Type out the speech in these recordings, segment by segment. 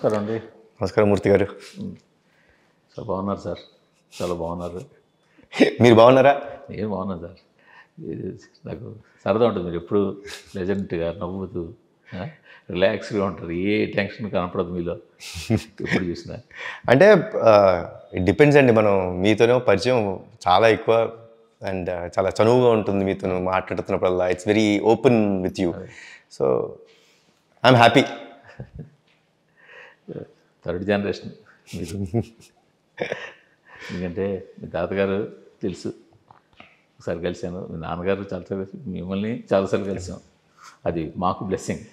నమస్కారం అండి నమస్కారం మూర్తి గారు సార్ బాగున్నారు సార్ చాలా బాగున్నారు మీరు బాగున్నారా నేను బాగున్నాను సార్ నాకు సరదా ఉంటుంది మీరు ఎప్పుడు ప్లెజెంట్గా నవ్వుతూ రిలాక్స్గా ఉంటారు ఏ టెన్షన్ కనపడదు మీలో ఎప్పుడు చూసినా అంటే డిపెండ్స్ అండి మనం మీతోనే పరిచయం చాలా ఎక్కువ అండ్ చాలా చనువుగా ఉంటుంది మీతో మాట్లాడుతున్నప్పుడల్లా it's very open with you so I'm happy third generation ఎందుకంటే మీ తాతగారు తెలుసు ఒకసారి కలిశాను మీ నాన్నగారు చాలాసార్లు మిమ్మల్ని చాలాసార్లు కలిసాం అది మాకు బ్లెస్సింగ్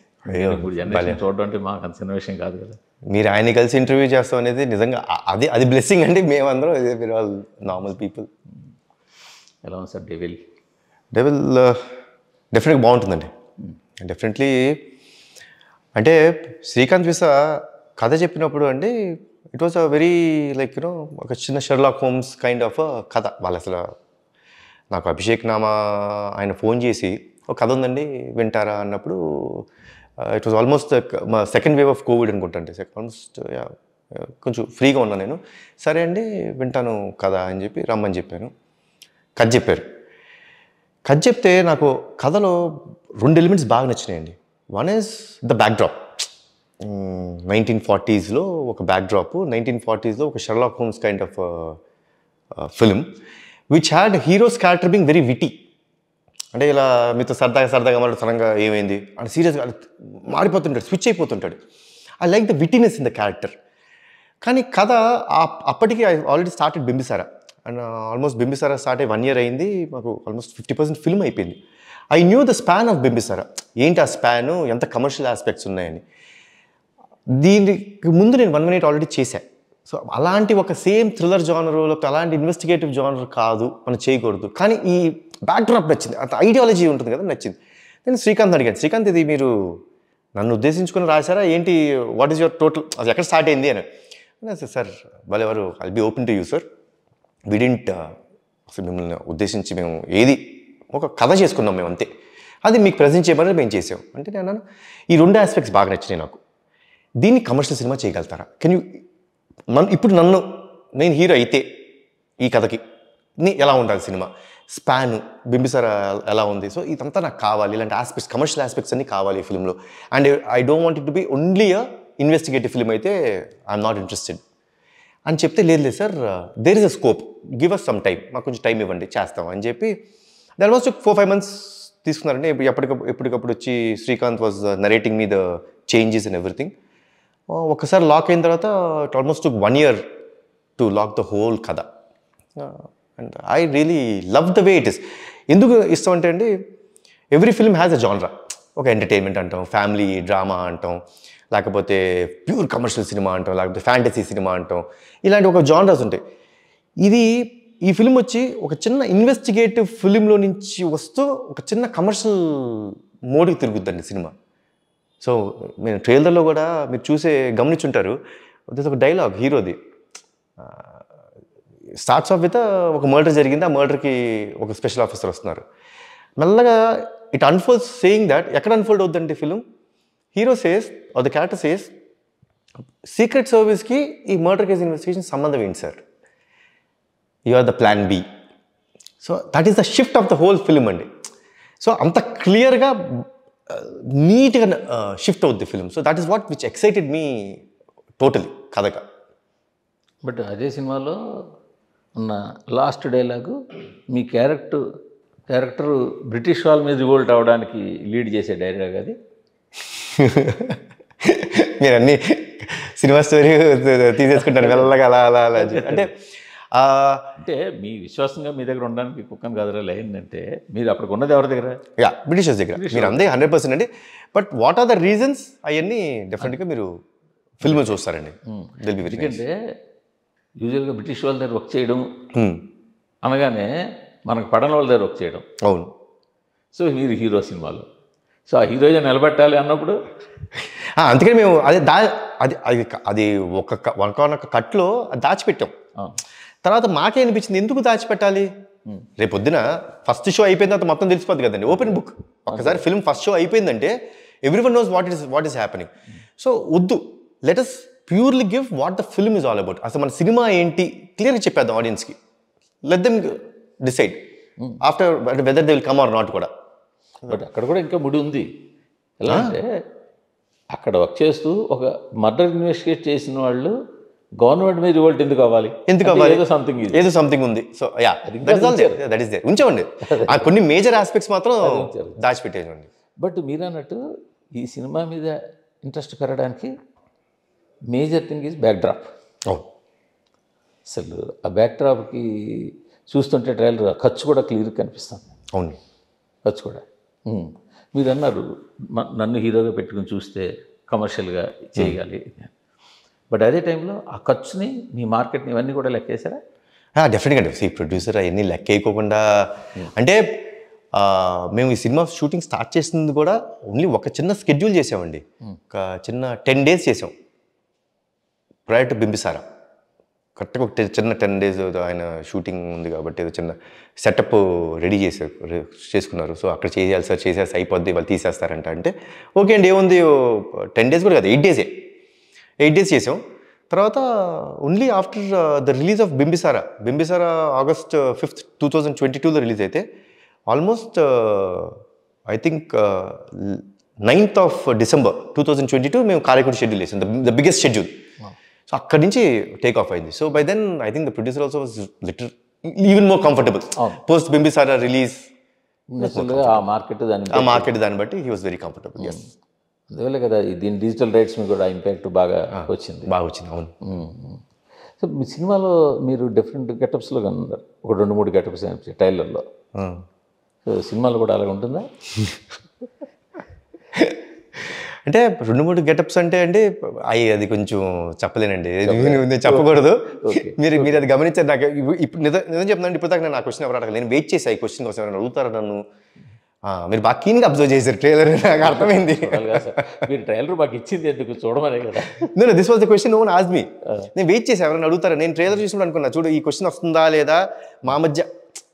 ఇప్పుడు జనరేషన్ చూడడం అంటే మాకు అంత చిన్న విషయం కాదు కదా మీరు ఆయన కలిసి ఇంటర్వ్యూ చేస్తాం అనేది నిజంగా అది అది బ్లెస్సింగ్ అండి మేమందరం మీరు ఆల్ నార్మల్ పీపుల్ ఎలా ఉంది సార్ డెవిల్ డెవిల్ డెఫినెట్గా బాగుంటుందండి డెఫినెట్లీ hmm. అంటే శ్రీకాంత్ విసా కథ చెప్పినప్పుడు అండి it was a very like you know ఒక చిన్న షెర్లాక్ హోమ్స్ కైండ్ ఆఫ్ కథ వాళ్ళు అసలు నాకు అభిషేక్ నామా ఆయన ఫోన్ చేసి ఒక కథ ఉందండి వింటారా అన్నప్పుడు ఇట్ వాజ్ ఆల్మోస్ట్ మా సెకండ్ వేవ్ ఆఫ్ కోవిడ్ అనుకుంటాండి ఆల్మోస్ట్ uh, కొంచెం ఫ్రీగా ఉన్నా నేను సరే అండి వింటాను కథ అని చెప్పి రమ్మని చెప్పాను కథ చెప్పారు కథ చెప్తే నాకు కథలో రెండు ఎలిమెంట్స్ బాగా నచ్చినాయండి one is the backdrop nineteen ఫార్టీస్లో ఒక బ్యాక్డ్రాప్ నైన్టీన్ ఫార్టీస్లో ఒక Sherlock Holmes kind of film which had hero's character being very witty అంటే ఇలా మీతో సరదాగా సరదాగా మాట్లాడు సడన్గా ఏమైంది అని సీరియస్గా మారిపోతుంటాడు స్విచ్ అయిపోతుంటాడు I like the wittiness in the character కానీ కథ అప్పటికి I already started Bimbisara and almost Bimbisara start అయ్యి వన్ ఇయర్ అయింది మాకు ఆల్మోస్ట్ ఫిఫ్టీ పర్సెంట్ ఫిల్మ్ అయిపోయింది I knew the span of Bimbisara ఏంటి ఆ స్పాను ఎంత కమర్షియల్ ఆస్పెక్ట్స్ ఉన్నాయని దీనికి ముందు నేను వన్ మినిట్ ఆల్రెడీ చేశాను సో అలాంటి ఒక సేమ్ థ్రిల్లర్ జానర్లో అలాంటి ఇన్వెస్టిగేటివ్ జానర్ కాదు మనం చేయకూడదు కానీ ఈ బ్యాక్డ్రాప్ నచ్చింది అంత ఐడియాలజీ ఉంటుంది కదా నచ్చింది నేను శ్రీకాంత్ అడిగాను శ్రీకాంత్ ఇది మీరు నన్ను ఉద్దేశించుకుని రాశారా ఏంటి వాట్ ఈస్ యువర్ టోటల్ అది ఎక్కడ స్టార్ట్ అయింది అని సార్ ఎవరు I be open to you sir విడింట్ uh, అసలు మిమ్మల్ని ఉద్దేశించి మేము ఏది ఒక కథ చేసుకున్నాం మేము అంతే అది మీకు ప్రజెంట్ చేయమని మేము చేసాం అంటే నేను ఈ రెండు ఆస్పెక్ట్స్ బాగా నచ్చినాయి నాకు దీన్ని కమర్షియల్ సినిమా చేయగలుగుతారా కెన్ యూ నన్ను ఇప్పుడు నన్ను నేను హీరో అయితే ఈ కథకి నీ ఎలా ఉండాలి సినిమా స్పాన్ బింబిసార్ ఎలా ఉంది సో ఇదంతా నాకు కావాలి ఇలాంటి ఆస్పెక్ట్స్ కమర్షియల్ ఆస్పెక్ట్స్ అన్ని కావాలి ఈ ఫిల్మ్లో and I don't want it to be only a investigative film అయితే ఐఎమ్ నాట్ ఇంట్రెస్టెడ్ అని చెప్తే లేదు లేదు sir there is a scope give us some time మాకు కొంచెం టైం ఇవ్వండి చేస్తాం అని చెప్పి దాని వాజ్ ఫోర్ ఫైవ్ మంత్స్ తీసుకున్నారంటే ఎప్పటికప్పుడు ఎప్పటికప్పుడు వచ్చి Srikanth was narrating me the changes and everything ఒకసారి లాక్ అయిన తర్వాత it almost one year to lock the whole కథ and I really love the way it is ఎందుకు ఇష్టం అంటే అండి every film has a genre ఒక ఎంటర్టైన్మెంట్ అంటాం ఫ్యామిలీ డ్రామా అంటాం లేకపోతే ప్యూర్ కమర్షియల్ సినిమా అంటాం లేకపోతే ఫ్యాంటసీ సినిమా అంటాం ఇలాంటి ఒక జాన్రాస్ ఉంటాయి ఇది ఈ ఫిల్మ్ వచ్చి ఒక చిన్న ఇన్వెస్టిగేటివ్ ఫిలింలో నుంచి వస్తూ ఒక చిన్న కమర్షియల్ మోడీ తిరుగుద్దండి సినిమా సో నేను ట్రైలర్లో కూడా మీరు చూసే గమనించుంటారు ఒక డైలాగ్ హీరోది స్టార్ట్స్ ఆఫ్ విత్ ఒక మర్డర్ జరిగింది ఆ మర్డర్కి ఒక స్పెషల్ ఆఫీసర్ వస్తున్నారు మెల్లగా ఇట్ అన్ఫోల్డ్ సేయింగ్ దట్ ఎక్కడ అన్ఫోల్డ్ అవుద్దంటే film hero says or the character says secret సర్వీస్కి ఈ మర్డర్ కేసు ఇన్వెస్టిగేషన్ సంబంధం ఏంటి sir you are the plan B so that is the shift of the whole film అండి so అంత క్లియర్గా నీట్గా షిఫ్ట్ అవుద్ది film so that is what which excited me totally కథగా బట్ అదే సినిమాలో ఉన్న లాస్ట్ డైలాగు మీ క్యారెక్టర్ క్యారెక్టర్ బ్రిటిష్ వాళ్ళ మీద గోల్ట్ అవడానికి లీడ్ చేసే డైలాగ్ అది మీరు అన్నీ సినిమా స్టోరీ తీసేసుకుంటారు వెళ్ళగా అలా అలా అలా అంటే అంటే మీ విశ్వాసంగా మీ దగ్గర ఉండడానికి కుక్కను కదరాలు ఏంటంటే మీరు అప్పుడు ఉన్నది ఎవరి దగ్గర యా బ్రిటిషర్స్ దగ్గర మీరు అందే హండ్రెడ్ పర్సెంట్ అండి but what are the reasons అవన్నీ డెఫినెట్గా మీరు ఫిల్మ్ చూస్తారండి ఎందుకంటే యూజువల్గా బ్రిటిష్ వాళ్ళ దగ్గర వర్క్ చేయడం అనగానే మనకు పడన వాళ్ళ దగ్గర వర్క్ చేయడం అవును సో మీరు హీరో సినిమాలు సో ఆ హీరోయిన్ నిలబెట్టాలి అన్నప్పుడు అందుకని మేము అదే దా అది అది అది ఒక వనకొనొక కట్లో దాచిపెట్టాం తర్వాత మాకే అనిపించింది ఎందుకు దాచిపెట్టాలి రేపొద్దున ఫస్ట్ షో అయిపోయిన తర్వాత మొత్తం తెలిసిపోద్ది కదండి ఓపెన్ బుక్ ఒక్కసారి ఫిల్మ్ ఫస్ట్ షో అయిపోయిందంటే everyone knows what is what is happening so వద్దు let us purely give what the film is all about అసలు మన సినిమా ఏంటి క్లియర్గా చెప్పేద్దాం ఆడియన్స్కి let them decide after whether they will come or not కూడా బట్ అక్కడ కూడా ఇంకా ముడి ఉంది ఎలా అంటే అక్కడ వర్క్ చేస్తూ ఒక మర్డర్ ఇన్వెస్టిగేట్ చేసిన వాళ్ళు గవర్నమెంట్ మీద రివోల్ట్ ఎందుకు అవ్వాలి ఎందుకు అవ్వాలి ఏదో సంథింగ్ ఏదో సంథింగ్ ఉంది so yeah that is all there that is there ఉంచండి ఆ కొన్ని మేజర్ ఆస్పెక్ట్స్ మాత్రం దాచిపెట్టేయండి బట్ మీరన్నట్టు ఈ సినిమా మీద ఇంట్రెస్ట్ పెరగడానికి major thing is backdrop అసలు ఆ బ్యాక్ డ్రాప్కి చూస్తుంటే ట్రైలర్ ఖర్చు కూడా క్లియర్ కనిపిస్తుంది అవును ఖర్చు కూడా మీరు అన్నారు నన్ను హీరోగా పెట్టుకుని చూస్తే కమర్షియల్గా చేయగాలి బట్ అదే టైంలో ఆ ఖర్చుని మీ మార్కెట్ని ఇవన్నీ కూడా లెక్కేసారా డెఫినెట్గా సీ ప్రొడ్యూసర్ అవన్నీ లెక్క వేయకోకుండా hmm. అంటే మేము ఈ సినిమా షూటింగ్ స్టార్ట్ చేసింది కూడా ఓన్లీ ఒక చిన్న స్కెడ్యూల్ చేసామండి hmm. ఒక చిన్న టెన్ డేస్ చేసాం ప్రయర్ టు బింబిసారా కరెక్ట్గా ఒక చిన్న టెన్ డేస్ ఆయన షూటింగ్ ఉంది కాబట్టి ఏదో చిన్న సెటప్ రెడీ చేశారు చేసుకున్నారు సో అక్కడ చేయాలి సార్ చేసేసి అయిపోద్ది వాళ్ళు తీసేస్తారంట అంటే ఓకే అండి ఏముంది టెన్ డేస్ కూడా కాదు ఎయిట్ డేసే ఎయిట్ డేస్ చేసాం తర్వాత only after the release of Bimbisara Bimbisara August fifth two thousand twenty టూలో రిలీజ్ అయితే almost I think ninth of December two thousand twenty two మేము కాలేకుండా షెడ్యూల్ చేసాం ద బిగ్గెస్ట్ షెడ్యూల్ సో అక్కడి నుంచి టేక్ ఆఫ్ అయింది so by then I think the producer also was little even more comfortable post Bimbisara release ఆ market దాన్ని బట్టి he was very comfortable yes అందువల్ల కదా దీని డిజిటల్ రైట్స్ మీద కూడా ఇంపాక్ట్ బాగా వచ్చింది బాగా వచ్చింది అవును సో మీ సినిమాలో మీరు డిఫరెంట్ గెటప్స్లో ఉన్నారు ఒక రెండు మూడు గెటప్స్ అనిపించి టైలర్లో సో సినిమాలో కూడా అలాగ ఉంటుందా అంటే రెండు మూడు గెటప్స్ అంటే అండి అయ్యి అది కొంచెం చెప్పలేనండి నేను చెప్పకూడదు మీరు మీరు అది గమనించారు నాకు ఇప్పుడు నిజం చెప్తున్నాను ఇప్పుడు దాకా నేను ఆ క్వశ్చన్ ఎవరు అడగలేదు నేను వెయిట్ చేసి ఆ క్వశ్చన్ కోసం ఎవరైనా నన్ను మీరు బాగా అబ్జర్వ్ చేశారు ట్రైలర్ నాకు అర్థమైంది మీరు ట్రైలర్ మాకు ఇచ్చింది ఎందుకు చూడమనే కదా నేను this was the question on as me నేను వెయిట్ చేసి ఎవరైనా అడుగుతారా నేను ట్రైలర్ చూసినప్పుడు అనుకున్నా చూడు ఈ క్వశ్చన్ వస్తుందా లేదా మా మధ్య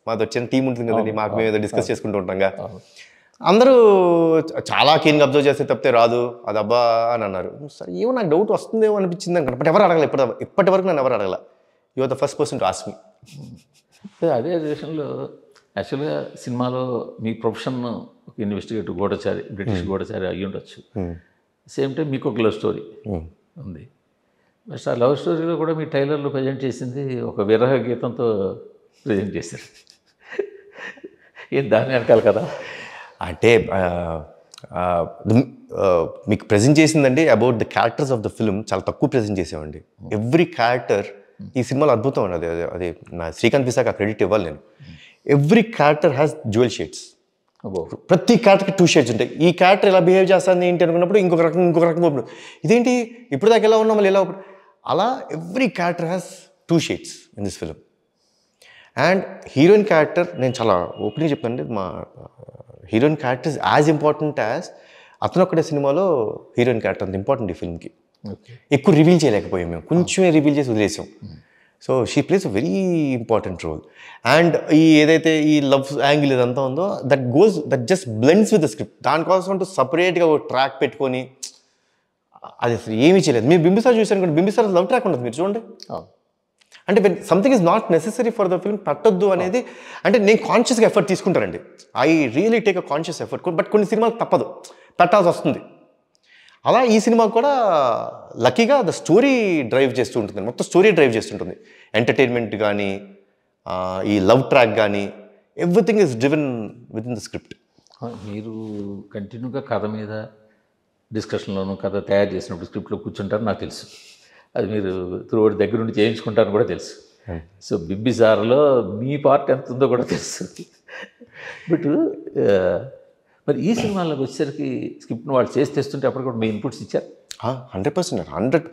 మాతో చిన్న టీం ఉంటుంది కదండి మాకు మేము డిస్కస్ చేసుకుంటూ ఉంటాం అందరూ చాలా క్లీన్గా అబ్జర్వ్ చేస్తే తప్పితే రాదు అది అబ్బా అని అన్నారు సరే ఏమో నాకు డౌట్ వస్తుందేమో అనిపించింది అనుకున్నా బట్ ఎవరు అడగలే ఇప్పటి ఇప్పటి వరకు నన్ను ఎవరు అడగల your the first person to ask me అదే విషయంలో యాక్చువల్గా సినిమాలో మీ ప్రొఫెషన్ ఒక ఇన్వెస్టిగేటివ్ గోడచారి బ్రిటిష్ గోడచారి అయ్యి ఉండొచ్చు సేమ్ టైం మీకు ఒక లవ్ స్టోరీ ఉంది ఫస్ట్ ఆ లవ్ స్టోరీలో కూడా మీ టైలర్లు ప్రజెంట్ చేసింది ఒక విరహ గీతంతో ప్రజెంట్ చేశారు ఏం దాని వెనకాలి కదా అంటే మీకు ప్రజెంట్ చేసిందండి about the characters of the film చాలా తక్కువ ప్రజెంట్ చేసేవండి ఎవ్రీ క్యారెక్టర్ ఈ సినిమాలో అద్భుతం అండి అది అది నా శ్రీకాంత్ విశాఖ క్రెడిట్ ఇవ్వాలి నేను every character has dual shades ప్రతి క్యారెక్టర్కి టూ షేడ్స్ ఉంటాయి ఈ క్యారెక్టర్ ఎలా బిహేవ్ చేస్తుంది ఏంటి అనుకున్నప్పుడు ఇంకొక రకం ఇంకొక రకం ఇప్పుడు ఇదేంటి ఇప్పుడు దాకా ఎలా ఉన్నాం మళ్ళీ ఎలా అలా every character has two shades in this film and heroine character నేను చాలా ఓపెన్గా చెప్తానండి మా heroine character as important as అతను ఒక్కడే సినిమాలో హీరోయిన్ క్యారెక్టర్ అంత ఇంపార్టెంట్ ఈ ఫిల్మ్కి ఎక్కువ రివీల్ చేయలేకపోయాం మేము కొంచెమే రివీల్ చేసి వదిలేసాం so she plays a very important role and ఈ ఏదైతే ఈ లవ్ యాంగిల్ ఇదంతా ఉందో that goes that just blends with the script దానికోసం అంటూ సపరేట్గా ఒక ట్రాక్ పెట్టుకొని అది అసలు ఏమీ చేయలేదు మీరు బింబిసార్ చూసారు కూడా బింబిసార్ లవ్ ట్రాక్ ఉండదు మీరు చూడండి అంటే something is not necessary for the film పట్టొద్దు అనేది అంటే నేను కాన్షియస్గా ఎఫర్ట్ తీసుకుంటానండి I really take a conscious effort but కొన్ని సినిమాలు తప్పదు పెట్టాల్సి వస్తుంది అలా ఈ సినిమా కూడా లక్కీగా ద స్టోరీ డ్రైవ్ చేస్తూ ఉంటుంది మొత్తం స్టోరీ డ్రైవ్ చేస్తుంటుంది ఎంటర్టైన్మెంట్ కానీ ఈ లవ్ ట్రాక్ కానీ everything is driven with in the script మీరు కంటిన్యూగా కథ మీద డిస్కషన్లోనూ కథ తయారు చేసినప్పుడు స్క్రిప్ట్లో కూర్చుంటారు నాకు తెలుసు అది మీరు త్రూఅవుట్ దగ్గర నుండి చేయించుకుంటారని కూడా తెలుసు hmm. సో బిబ్బిసార్లో మీ పార్ట్ ఎంత ఉందో కూడా తెలుసు బట్ మరి ఈ సినిమాలకు వచ్చేసరికి స్క్రిప్ట్ని వాళ్ళు చేసి తెస్తుంటే అప్పుడు కూడా మీ ఇన్పుట్స్ ఇచ్చారు హండ్రెడ్ పర్సెంట్ హండ్రెడ్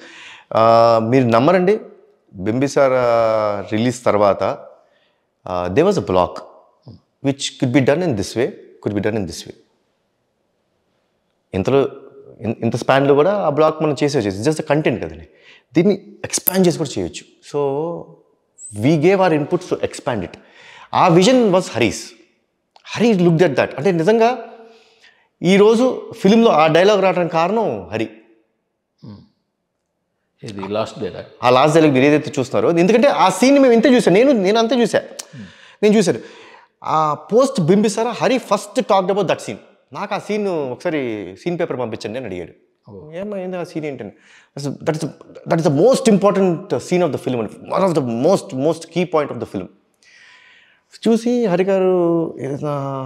మీరు నమ్మరండి బింబిసార్ రిలీజ్ తర్వాత there was a block which could be done in this way could be done in this way ఇంతలో ఇంత స్పాన్లో కూడా ఆ బ్లాక్ మనం చేసి జస్ట్ కంటెంట్ కదండి దీన్ని ఎక్స్పాండ్ చేసి కూడా చేయొచ్చు so we gave our inputs to expand it ఆ vision was Hari's Hari look that that అంటే నిజంగా ఈరోజు ఫిలింలో ఆ డైలాగ్ రావడానికి కారణం హరి ఇది లాస్ట్ డైలాగ్ ఆ లాస్ట్ డైలాగ్ మీరు ఏదైతే చూస్తున్నారో ఎందుకంటే ఆ సీన్ మేము ఇంతే చూసాను నేను నేను అంతే చూసా నేను చూశాను ఆ post Bimbisara Hari first talked about that scene నాకు ఆ సీన్ ఒకసారి సీన్ పేపర్ పంపించండి నేను అడిగాడు ఏమైంది ఆ సీన్ ఏంటని that is that is the most important scene of the film అని one of the most most key point of the film చూసి హరి గారు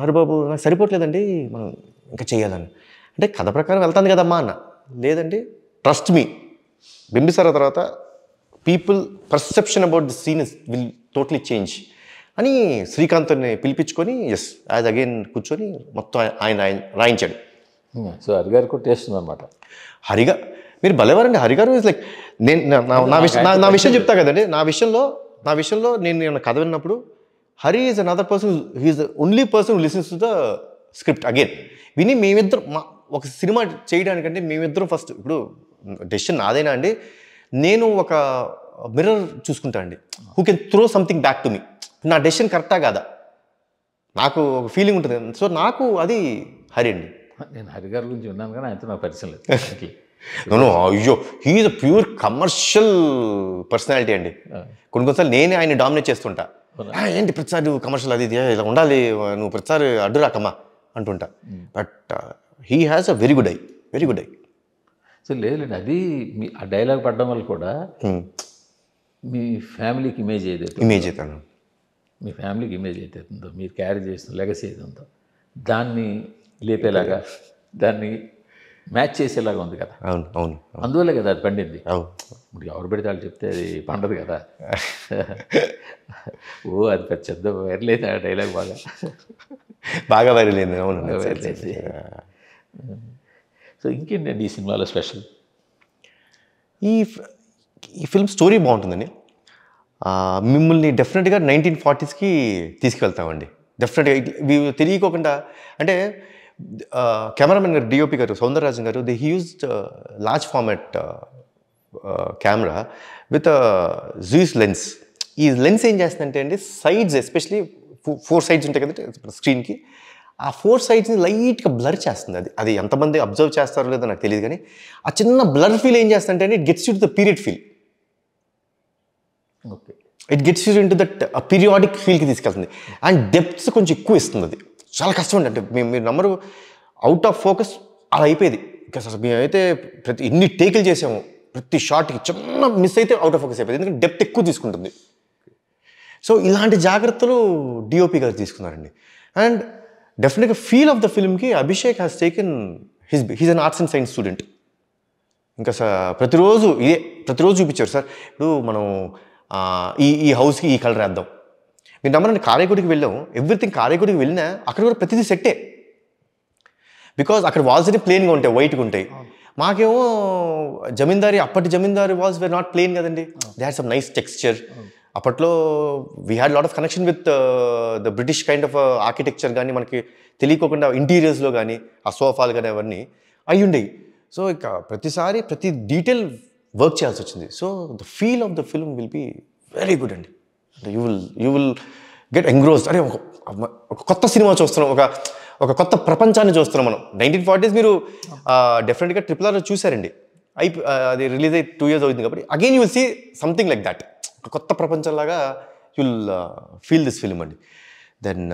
హరిబాబు నాకు సరిపోవట్లేదండి మనం ఇంకా చేయాలని అంటే కథ ప్రకారం వెళ్తాను కదమ్మా అన్న లేదండి ట్రస్ట్ మీ బింబిసార తర్వాత people perception about the scene will totally change అని శ్రీకాంత్ని పిలిపించుకొని ఎస్ యాజ్ అగైన్ కూర్చొని మొత్తం ఆయన రాయించాడు సో hmm. హరిగారు కూడా టేస్ట్ ఉందన్నమాట హరిగా మీరు భలేవారండి హరిగారు ఇస్ లైక్ నేను నా విషయం నా విషయం చెప్తా కదండి నా విషయంలో నా విషయంలో నేను నేను కథ విన్నప్పుడు Hari is another person he's only person listens to the script again విని మేమిద్దరం మా ఒక సినిమా చేయడానికంటే మేమిద్దరం ఫస్ట్ ఇప్పుడు డెసిషన్ నాదేనా అండి నేను ఒక మిర్రర్ చూసుకుంటా అండి who can throw something back to me నా డెసిషన్ కరెక్టా కాదా నాకు ఒక ఫీలింగ్ ఉంటుంది సో నాకు అది హరి అండి నేను హరి గారి గురించి విన్నాను కానీ అయితే నాకు పరిచయం లేదు అయ్యో he's a pure commercial personality అండి కొన్ని కొన్నిసార్లు నేనే ఆయన డామినేట్ చేస్తుంటా ఏంటి ప్రతిసారి కమర్షియల్ అది ఇలా ఉండాలి నువ్వు ప్రతిసారి అడ్డు రాకమ్మా అంటుంటా but he has a very good eye very good eye so లేదులేండి అది మీ ఆ డైలాగ్ పడడం వల్ల కూడా hmm. మీ ఫ్యామిలీకి ఇమేజ్ ఏదైతే ఇమేజ్ అవుతాను మీ ఫ్యామిలీకి ఇమేజ్ ఉందో మీరు క్యారీ చేసిన లెగసీ ఉందో దాన్ని లేపేలాగా దాన్ని మ్యాచ్ చేసేలాగా ఉంది కదా అవును అవును అందువల్ల కదా అది పండింది అవును ఎవరు పెడితే వాళ్ళు చెప్తే అది పండదు కదా ఓ అది పెద్ద చెద్ద వేరలేదు ఆ డైలాగ్ బాగా బాగా వైరల్ అయింది అవును సో hmm. ఇంకేంటండి ఈ సినిమాలో స్పెషల్ ఈ ఈ ఫిల్మ్ స్టోరీ బాగుంటుందండి మిమ్మల్ని డెఫినెట్గా నైన్టీన్ ఫార్టీస్కి తీసుకెళ్తామండి డెఫినెట్గా ఇవి తెలియకోకుండా అంటే కెమెరామెన్ గారు DOP garu Soundararajan garu the he large format camera with జూస్ లెన్స్ ఈ లెన్స్ ఏం చేస్తుందంటే అండి సైడ్స్ ఎస్పెషలీ ఫోర్ సైడ్స్ ఉంటాయి కదా స్క్రీన్కి ఆ ఫోర్ సైడ్స్ని లైట్గా బ్లర్ చేస్తుంది అది అది ఎంతమంది అబ్జర్వ్ చేస్తారో లేదో నాకు తెలియదు కానీ ఆ చిన్న బ్లర్ ఫీల్ ఏం చేస్తుందంటే it gets you to the period feel okay it gets you in to that periodic ఫీల్కి తీసుకెళ్తుంది అండ్ డెప్త్స్ కొంచెం ఎక్కువ ఇస్తుంది అది చాలా కష్టం అండి అంటే మేము మీరు నెంబరు అవుట్ ఆఫ్ ఫోకస్ అలా అయిపోయేది అసలు మేమైతే ప్రతి ఎన్ని టేకులు చేసాము ప్రతి షార్ట్కి చిన్న మిస్ అయితే అవుట్ ఆఫ్ ఫోకస్ అయిపోయింది ఎందుకంటే డెప్త్ ఎక్కువ తీసుకుంటుంది సో ఇలాంటి జాగ్రత్తలు డిఓపి గారు తీసుకున్నారండి అండ్ డెఫినెట్గా ఫీల్ ఆఫ్ ద ఫిల్మ్కి Abhishek has taken his he's an arts and science student ఇంకా సార్ ప్రతిరోజు ఇదే ప్రతిరోజు చూపించారు సార్ ఇప్పుడు మనం ఈ ఈ హౌస్కి ఈ కలర్ వేద్దాం మీరు నమ్మరండి కారైగూడికి వెళ్ళాం ఎవ్రీథింగ్ కారేకుడికి వెళ్ళినా అక్కడ కూడా ప్రతిదీ సెట్టే బికాజ్ అక్కడ వాల్స్ అన్ని ప్లెయిన్గా ఉంటాయి వైట్గా ఉంటాయి మాకేమో జమీందారి అప్పటి జమీందారి వాల్స్ వేర్ నాట్ ప్లెయిన్ కదండి they had some nice texture అప్పట్లో we had lot of connection with the British kind of architecture కానీ మనకి తెలియకోకుండా ఇంటీరియర్స్లో కానీ ఆ సోఫాలు కానీ అవన్నీ అయి ఉండేవి సో ఇక ప్రతిసారి ప్రతి డీటెయిల్ వర్క్ చేయాల్సి వచ్చింది so the feel of the film will be very good అండి you will you will get engrossed అరే ఒక కొత్త సినిమా చూస్తున్నాం ఒక ఒక కొత్త ప్రపంచాన్ని చూస్తున్నాం మనం నైన్టీన్ ఫార్టీస్ మీరు డెఫినెట్గా ట్రిపుల్ ఆర్ చూసారండి అయి అది రిలీజ్ అయ్యి టూ ఇయర్స్ అవుతుంది కాబట్టి again you will see something like that కొత్త ప్రపంచంలాగా యుల్ ఫీల్ దిస్ ఫిలిం అండి then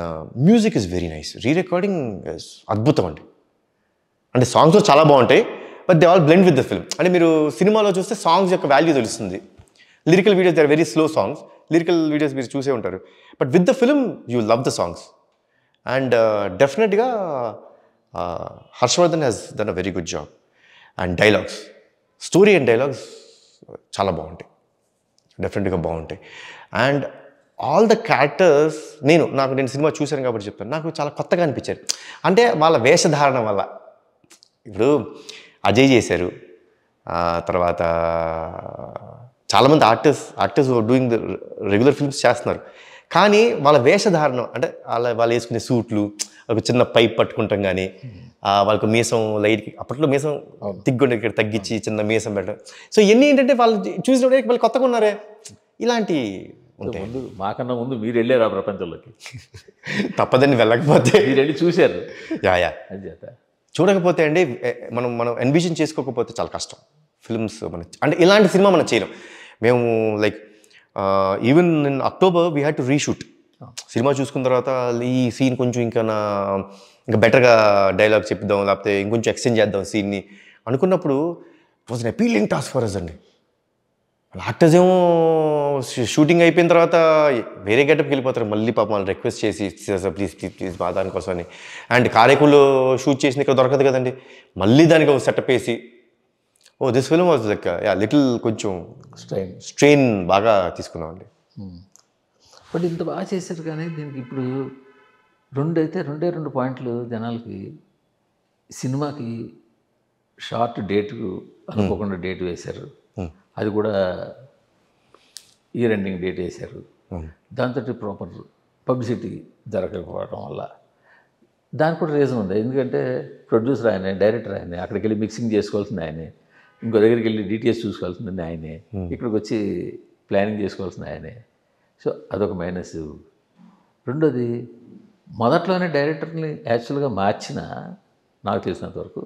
music is very nice re recording అద్భుతం అండి అంటే సాంగ్స్ చాలా బాగుంటాయి but they all blend with the film అంటే మీరు సినిమాలో చూస్తే సాంగ్స్ యొక్క వాల్యూ తెలుస్తుంది lyrical videos they are very slow songs lyrical videos మీరు చూసే ఉంటారు but with the film you love the songs and డెఫినెట్గా Harshavardhan has Dhan a very good job and dialogues story and dialogues చాలా బాగుంటాయి డెఫినెట్గా బాగుంటాయి అండ్ ఆల్ ద క్యారెక్టర్స్ నేను నాకు నేను సినిమా చూశాను కాబట్టి చెప్తాను నాకు చాలా కొత్తగా అనిపించారు అంటే వాళ్ళ వేషధారణ వల్ల ఇప్పుడు అజయ్ చేశారు తర్వాత చాలామంది artist artist doing the regular films చేస్తున్నారు కానీ వాళ్ళ వేషధారణం అంటే వాళ్ళ వాళ్ళు వేసుకునే సూట్లు ఒక చిన్న పైప్ పట్టుకుంటాం కానీ వాళ్ళకు మీసం లైట్ అప్పట్లో మీసం దిగ్గుండే ఇక్కడ తగ్గించి చిన్న మీసం పెట్టడం సో ఇవన్నీ ఏంటంటే వాళ్ళు చూసినప్పుడు వాళ్ళు కొత్తగా ఉన్నారే ఇలాంటి ముందు మాకన్నా ముందు మీరు వెళ్ళారు ఆ ప్రపంచంలోకి తప్పదని వెళ్ళకపోతే మీరు వెళ్ళి చూశారు యాయా అని అంచేత చూడకపోతే అండి మనం మనం ఎన్విజన్ చేసుకోకపోతే చాలా కష్టం ఫిల్మ్స్ మనం అంటే ఇలాంటి సినిమా మనం చేయలేం మేము like even in October we had to reshoot cinema చూసుకున్న తర్వాత ఈ సీన్ కొంచెం ఇంకా నా ఇంకా బెటర్గా డైలాగ్ చెప్పిద్దాం లేకపోతే ఇంకొంచెం ఎక్స్చేంజ్ చేద్దాం సీన్ని అనుకున్నప్పుడు it was appealing task for us అండి యాక్టర్స్ ఏమో షూటింగ్ అయిపోయిన తర్వాత వేరే గెటప్కి వెళ్ళిపోతారు మళ్ళీ పాప వాళ్ళు రిక్వెస్ట్ చేసి ప్లీజ్ ప్లీజ్ ప్లీజ్ మా దానికోసం అని అండ్ కారేకులు షూట్ చేసిన ఇక్కడ దొరకదు కదండి మళ్ళీ దానికి ఒక సెటప్ వేసి oh this film was like yeah little కొంచెం స్ట్రెయిన్ స్ట్రెయిన్ బాగా తీసుకున్నామండి బట్ hmm. ఇంత బాగా చేశారు కానీ దీనికి ఇప్పుడు రెండు అయితే రెండే రెండు పాయింట్లు జనాలకి సినిమాకి షార్ట్ డేట్ అనుకోకుండా డేట్ hmm. వేశారు hmm. అది కూడా ఇయర్ ఎండింగ్ డేట్ వేశారు దాంతో ప్రాపర్ పబ్లిసిటీ జరగకపోవడం వల్ల దానికి కూడా రీజన్ ఉంది ఎందుకంటే ప్రొడ్యూసర్ ఆయనే డైరెక్టర్ ఆయనే అక్కడికి వెళ్ళి మిక్సింగ్ చేసుకోవాల్సింది ఆయనే ఇంకో దగ్గరికి వెళ్ళి డీటెయిల్స్ చూసుకోవాల్సింది ఆయనే ఇక్కడికి వచ్చి ప్లానింగ్ చేసుకోవాల్సింది ఆయనే సో అదొక మైనస్ రెండోది మొదట్లోనే డైరెక్టర్ని యాక్చువల్గా మార్చిన నాకు తెలిసినంత వరకు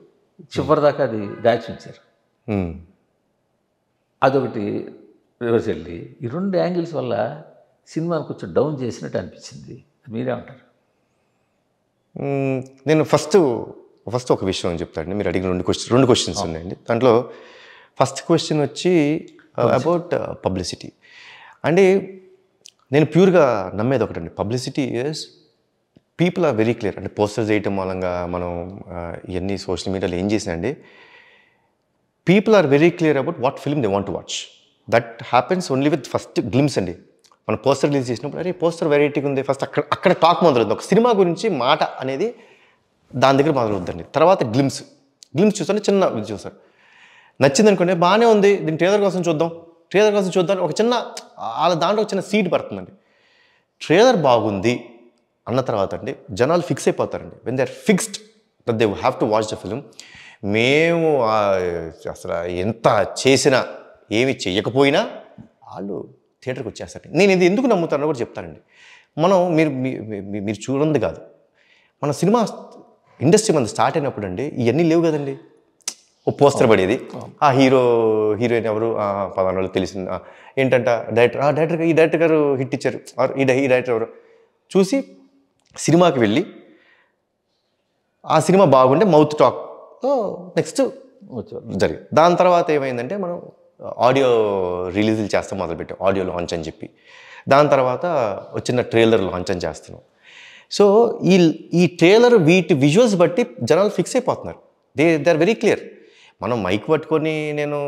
చివరిదాకా అది దాచి ఉంచారు అదొకటి రివర్స్ వెళ్ళి ఈ రెండు యాంగిల్స్ వల్ల సినిమాను కొంచెం డౌన్ చేసినట్టు అనిపించింది మీరే ఉంటారు నేను ఫస్ట్ ఫస్ట్ ఒక విషయం అని చెప్తాడండి మీరు అడిగిన రెండు క్వశ్చన్ రెండు క్వశ్చన్స్ ఉన్నాయండి దాంట్లో ఫస్ట్ క్వశ్చన్ వచ్చి అబౌట్ uh, పబ్లిసిటీ uh, అంటే నేను ప్యూర్గా నమ్మేది ఒకటండి publicity is people are very clear అంటే పోస్టర్స్ వేయటం మూలంగా మనం uh, ఇవన్నీ సోషల్ మీడియాలో ఏం అండి people are very clear about what film they want watch that happens only with first glimpse అండి మనం పోస్టర్ రిలీజ్ చేసినప్పుడు అరే పోస్టర్ వెరైటీగా ఉంది ఫస్ట్ అక్కడ అక్కడ టాక్ మొదలవుతుంది ఒక సినిమా గురించి మాట అనేది దాని దగ్గర మొదలవుద్దండి తర్వాత గ్లిమ్స్ గ్లిమ్స్ చూసాను చిన్న ఇది చూస్తారు నచ్చింది అనుకోండి బాగానే ఉంది దీని ట్రేలర్ కోసం చూద్దాం ట్రేలర్ కోసం చూద్దాం ఒక చిన్న వాళ్ళ దాంట్లో చిన్న సీట్ పడుతుందండి ట్రేలర్ బాగుంది అన్న తర్వాత అండి జనాలు ఫిక్స్ అయిపోతారండి when they are fixed that they have to watch the film మేము అసలు ఎంత చేసినా ఏమి చేయకపోయినా వాళ్ళు థియేటర్కి వచ్చేస్తారు నేను ఇది ఎందుకు నమ్ముతానో కూడా చెప్తానండి మనం మీరు మీరు చూడంది కాదు మన సినిమా ఇండస్ట్రీ మనం స్టార్ట్ అయినప్పుడు అండి ఇవన్నీ లేవు కదండి ఓ పోస్టర్ పడేది ఆ హీరో హీరోయిన్ ఎవరు పదహారు వాళ్ళు తెలిసిన ఏంటంట డైరెక్టర్ ఆ డైరెక్టర్ ఈ డైరెక్టర్ గారు హిట్ ఇచ్చారు ఈ ఈ డైరెక్టర్ ఎవరు చూసి సినిమాకి వెళ్ళి ఆ సినిమా బాగుండే మౌత్ టాక్ నెక్స్ట్ జరిగింది దాని తర్వాత ఏమైందంటే మనం ఆడియో రిలీజులు చేస్తాం మొదలుపెట్టాం ఆడియో లాంచ్ అని చెప్పి దాని తర్వాత వచ్చిన ట్రైలర్ లాంచ్ అని చేస్తున్నాం సో ఈ ఈ ట్రైలర్ వీటి విజువల్స్ బట్టి జనాలు ఫిక్స్ అయిపోతున్నారు they they are very clear మనం మైక్ పట్టుకొని నేను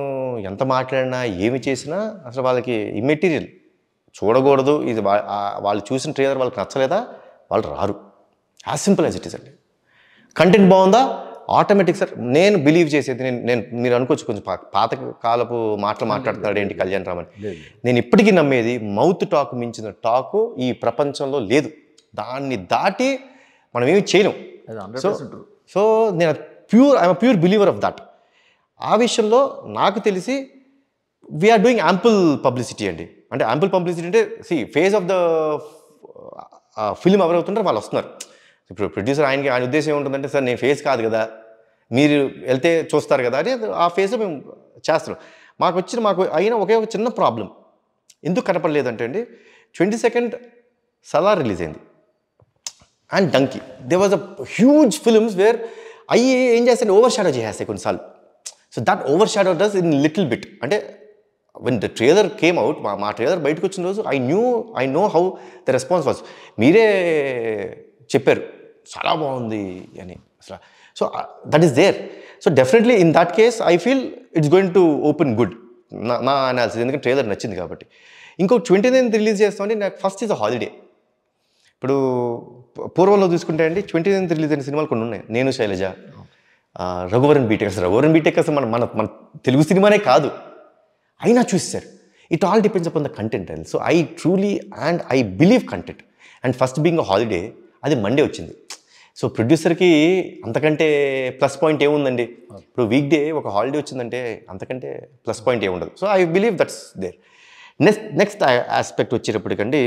ఎంత మాట్లాడినా ఏమి చేసినా అసలు వాళ్ళకి ఇమ్మెటీరియల్ చూడకూడదు ఇది వాళ్ళు చూసిన ట్రైలర్ వాళ్ళకి నచ్చలేదా వాళ్ళు రారు as simple as it is అండి కంటెంట్ బాగుందా ఆటోమేటిక్ సార్ నేను బిలీవ్ చేసేది నేను నేను మీరు అనుకోవచ్చు కొంచెం పాత కాలపు మాటలు మాట్లాడుతున్నాడు ఏంటి కళ్యాణ్ రామని నేను ఇప్పటికీ నమ్మేది మౌత్ టాక్ మించిన టాకు ఈ ప్రపంచంలో లేదు దాన్ని దాటి మనం ఏమి చేయలేం సో సో నేను pure I'm pure believer of that ఆ విషయంలో నాకు తెలిసి వీఆర్ డూయింగ్ యాంపుల్ పబ్లిసిటీ అండి అంటే యాంపుల్ పబ్లిసిటీ అంటే see phase of the film ఎవరు అవుతుంటారు వాళ్ళు వస్తున్నారు ఇప్పుడు ప్రొడ్యూసర్ ఆయనకి ఆయన ఉద్దేశం ఏముంటుందంటే సార్ నేను ఫేస్ కాదు కదా మీరు వెళ్తే చూస్తారు కదా అని ఆ ఫేజ్లో మేము చేస్తున్నాం మాకు వచ్చిన మాకు అయిన ఒకే ఒక చిన్న ప్రాబ్లం ఎందుకు కనపడలేదంటే అండి ట్వంటీ సెకండ్ సలార్ రిలీజ్ అయింది and Dunki they was a huge films were అయ్యి ఏం చేస్తాయి ఓవర్ షాడో చేసేస్తాయి కొన్నిసార్లు so that over shadow does in little bit అంటే when the trailer came out మా మా ట్రేలర్ బయటకు వచ్చిన రోజు I knew I know how the response was మీరే చెప్పారు చాలా బాగుంది అని అసలు so that is there so definitely in that case I feel it's going to open good నా నా అనాలిసిస్ ఎందుకంటే ట్రేలర్ నచ్చింది కాబట్టి ఇంకో ట్వంటీ నైన్త్ రిలీజ్ చేస్తామంటే నాకు ఫస్ట్ ఇస్ అ హాలిడే ఇప్పుడు పూర్వంలో చూసుకుంటే అండి ట్వంటీ నైన్త్ రిలీజ్ అయిన సినిమాలు కొన్ని ఉన్నాయి నేను శైలజ రఘువరన్ బీటెక్ రఘువరన్ బీటెక్ మన మన మన తెలుగు సినిమానే కాదు అయినా చూసేశారు it all depends upon the content and so I truly and I believe content and first being a holiday అది మండే వచ్చింది సో ప్రొడ్యూసర్కి అంతకంటే ప్లస్ పాయింట్ ఏముందండి ఇప్పుడు వీక్ డే ఒక హాలిడే వచ్చిందంటే అంతకంటే ప్లస్ పాయింట్ ఏముండదు so I believe that's there next next aspect వచ్చేటప్పటికండి